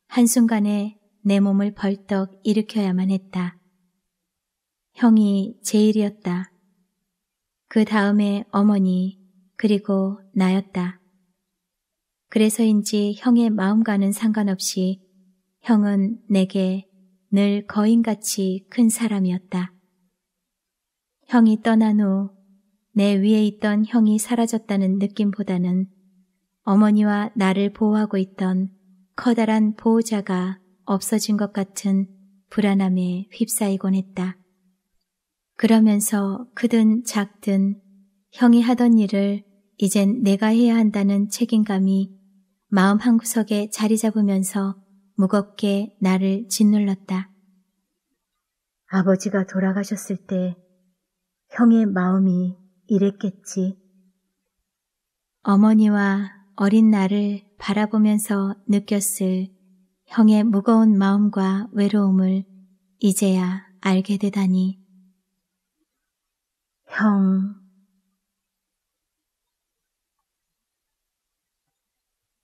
한순간에 내 몸을 벌떡 일으켜야만 했다. 형이 제일이었다. 그 다음에 어머니, 그리고 나였다. 그래서인지 형의 마음과는 상관없이 형은 내게 늘 거인같이 큰 사람이었다. 형이 떠난 후내 위에 있던 형이 사라졌다는 느낌보다는 어머니와 나를 보호하고 있던 커다란 보호자가 없어진 것 같은 불안함에 휩싸이곤 했다. 그러면서 크든 작든 형이 하던 일을 이젠 내가 해야 한다는 책임감이 마음 한구석에 자리 잡으면서 무겁게 나를 짓눌렀다. 아버지가 돌아가셨을 때 형의 마음이 이랬겠지. 어머니와 어린 나를 바라보면서 느꼈을 형의 무거운 마음과 외로움을 이제야 알게 되다니. 형.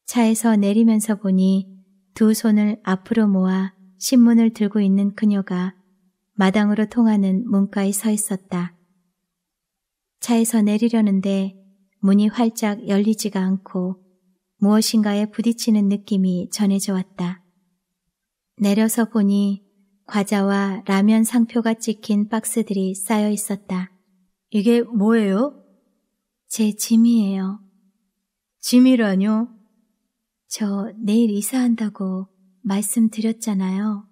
차에서 내리면서 보니 두 손을 앞으로 모아 신문을 들고 있는 그녀가 마당으로 통하는 문가에 서 있었다. 차에서 내리려는데 문이 활짝 열리지가 않고 무엇인가에 부딪히는 느낌이 전해져 왔다. 내려서 보니 과자와 라면 상표가 찍힌 박스들이 쌓여 있었다. 이게 뭐예요? 제 짐이에요. 짐이라뇨? 저 내일 이사한다고 말씀드렸잖아요.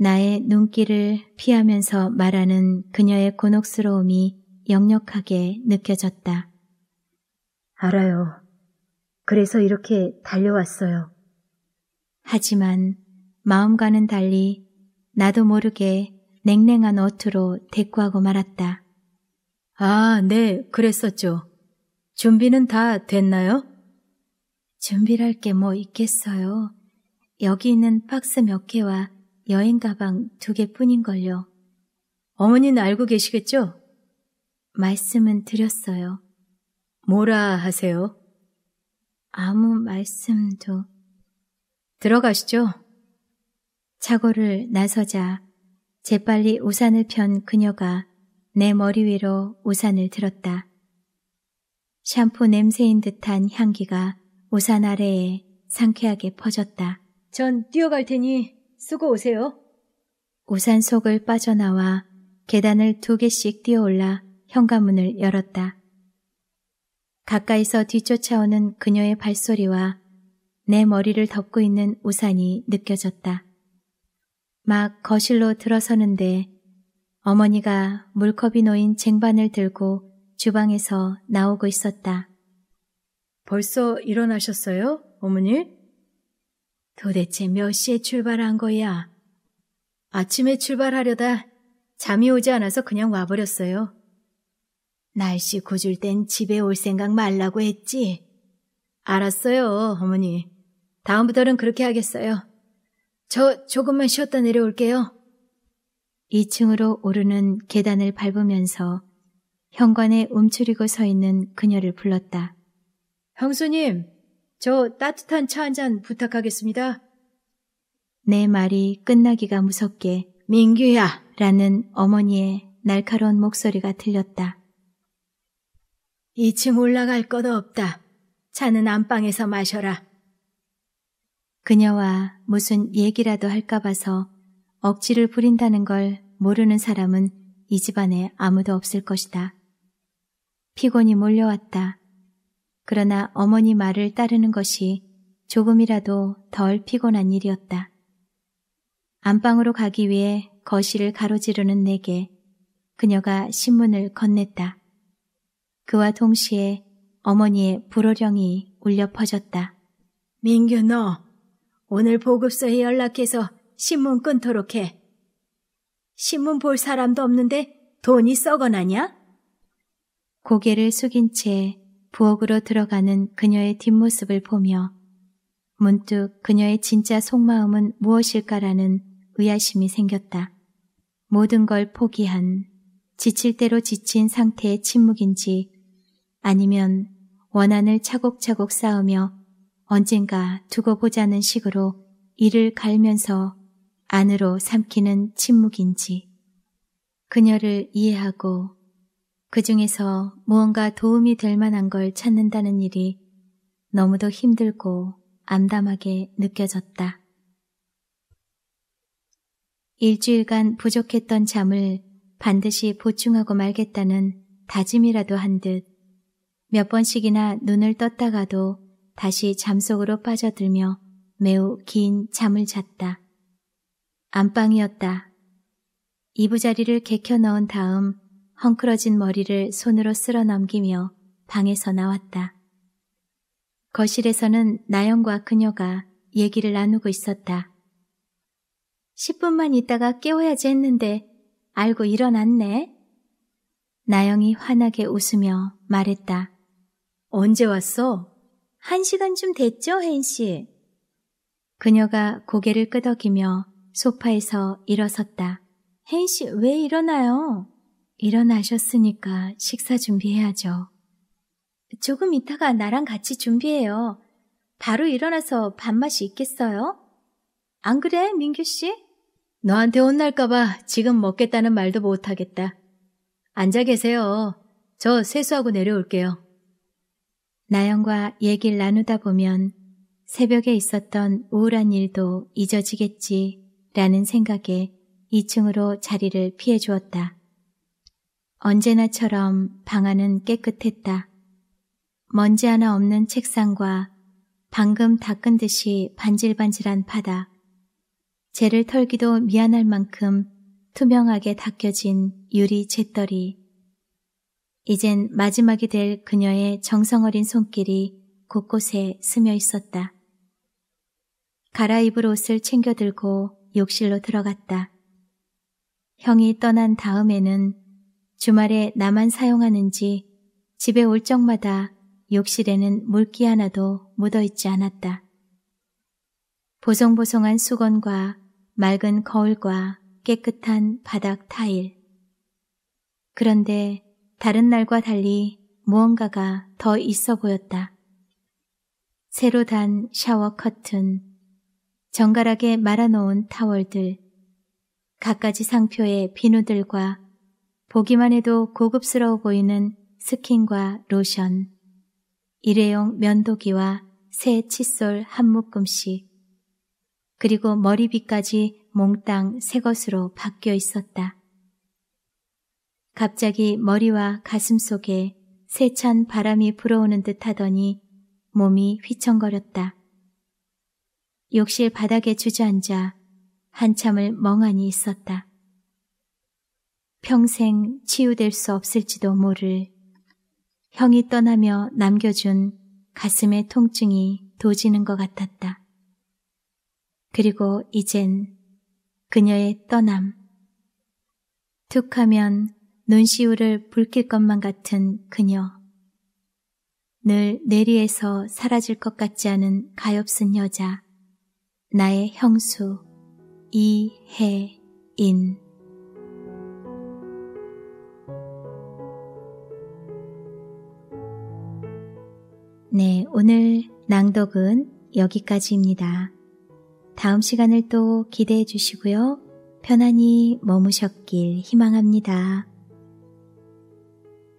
나의 눈길을 피하면서 말하는 그녀의 곤혹스러움이 역력하게 느껴졌다. 알아요. 그래서 이렇게 달려왔어요. 하지만 마음과는 달리 나도 모르게 냉랭한 어투로 대꾸하고 말았다. 아, 네, 그랬었죠. 준비는 다 됐나요? 준비랄 게 뭐 있겠어요. 여기 있는 박스 몇 개와 여행 가방 두 개뿐인걸요. 어머니는 알고 계시겠죠? 말씀은 드렸어요. 뭐라 하세요? 아무 말씀도. 들어가시죠. 차고를 나서자 재빨리 우산을 편 그녀가 내 머리 위로 우산을 들었다. 샴푸 냄새인 듯한 향기가 우산 아래에 상쾌하게 퍼졌다. 전 뛰어갈 테니 쓰고 오세요. 우산 속을 빠져나와 계단을 두 개씩 뛰어올라 현관문을 열었다. 가까이서 뒤쫓아오는 그녀의 발소리와 내 머리를 덮고 있는 우산이 느껴졌다. 막 거실로 들어서는데 어머니가 물컵이 놓인 쟁반을 들고 주방에서 나오고 있었다. 벌써 일어나셨어요, 어머니? 도대체 몇 시에 출발한 거야? 아침에 출발하려다 잠이 오지 않아서 그냥 와버렸어요. 날씨 고줄 땐 집에 올 생각 말라고 했지. 알았어요, 어머니. 다음부터는 그렇게 하겠어요. 저 조금만 쉬었다 내려올게요. 2층으로 오르는 계단을 밟으면서 현관에 움츠리고 서 있는 그녀를 불렀다. 형수님, 저 따뜻한 차 한 잔 부탁하겠습니다. 내 말이 끝나기가 무섭게 민규야! 라는 어머니의 날카로운 목소리가 들렸다. 2층 올라갈 것 없다. 차는 안방에서 마셔라. 그녀와 무슨 얘기라도 할까 봐서 억지를 부린다는 걸 모르는 사람은 이 집안에 아무도 없을 것이다. 피곤이 몰려왔다. 그러나 어머니 말을 따르는 것이 조금이라도 덜 피곤한 일이었다. 안방으로 가기 위해 거실을 가로지르는 내게 그녀가 신문을 건넸다. 그와 동시에 어머니의 불호령이 울려 퍼졌다. 민규 너 오늘 보급소에 연락해서 신문 끊도록 해. 신문 볼 사람도 없는데 돈이 썩어나냐? 고개를 숙인 채 부엌으로 들어가는 그녀의 뒷모습을 보며 문득 그녀의 진짜 속마음은 무엇일까라는 의아심이 생겼다. 모든 걸 포기한, 지칠 대로 지친 상태의 침묵인지 아니면 원한을 차곡차곡 쌓으며 언젠가 두고 보자는 식으로 이를 갈면서 안으로 삼키는 침묵인지 그녀를 이해하고 그 중에서 무언가 도움이 될 만한 걸 찾는다는 일이 너무도 힘들고 암담하게 느껴졌다. 일주일간 부족했던 잠을 반드시 보충하고 말겠다는 다짐이라도 한듯 몇 번씩이나 눈을 떴다가도 다시 잠속으로 빠져들며 매우 긴 잠을 잤다. 안방이었다. 이부자리를 개켜 넣은 다음 헝클어진 머리를 손으로 쓸어 넘기며 방에서 나왔다. 거실에서는 나영과 그녀가 얘기를 나누고 있었다. 10분만 있다가 깨워야지 했는데 알고 일어났네. 나영이 환하게 웃으며 말했다. 언제 왔어? 한 시간쯤 됐죠, 헨 씨? 그녀가 고개를 끄덕이며 소파에서 일어섰다. 헨 씨, 왜 일어나요? 일어나셨으니까 식사 준비해야죠. 조금 이따가 나랑 같이 준비해요. 바로 일어나서 밥맛이 있겠어요? 안 그래, 민규 씨? 너한테 혼날까봐 지금 먹겠다는 말도 못하겠다. 앉아 계세요. 저 세수하고 내려올게요. 나영과 얘기를 나누다 보면 새벽에 있었던 우울한 일도 잊어지겠지라는 생각에 2층으로 자리를 피해 주었다. 언제나처럼 방 안은 깨끗했다. 먼지 하나 없는 책상과 방금 닦은 듯이 반질반질한 바닥. 재를 털기도 미안할 만큼 투명하게 닦여진 유리 잿더리. 이젠 마지막이 될 그녀의 정성어린 손길이 곳곳에 스며 있었다. 갈아입을 옷을 챙겨 들고 욕실로 들어갔다. 형이 떠난 다음에는 주말에 나만 사용하는지 집에 올 적마다 욕실에는 물기 하나도 묻어있지 않았다. 보송보송한 수건과 맑은 거울과 깨끗한 바닥 타일. 그런데 다른 날과 달리 무언가가 더 있어 보였다. 새로 단 샤워 커튼, 정갈하게 말아놓은 타월들, 갖가지 상표의 비누들과 보기만 해도 고급스러워 보이는 스킨과 로션, 일회용 면도기와 새 칫솔 한 묶음씩, 그리고 머리비까지 몽땅 새 것으로 바뀌어 있었다. 갑자기 머리와 가슴 속에 세찬 바람이 불어오는 듯 하더니 몸이 휘청거렸다. 욕실 바닥에 주저앉아 한참을 멍하니 있었다. 평생 치유될 수 없을지도 모를 형이 떠나며 남겨준 가슴의 통증이 도지는 것 같았다. 그리고 이젠 그녀의 떠남. 툭하면 눈시울을 붉힐 것만 같은 그녀. 늘 내리에서 사라질 것 같지 않은 가엾은 여자. 나의 형수 이해인 네, 오늘 낭독은 여기까지입니다. 다음 시간을 또 기대해 주시고요. 편안히 머무셨길 희망합니다.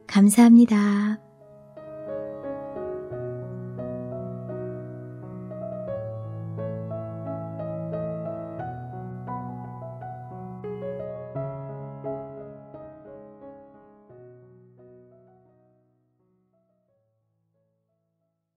감사합니다.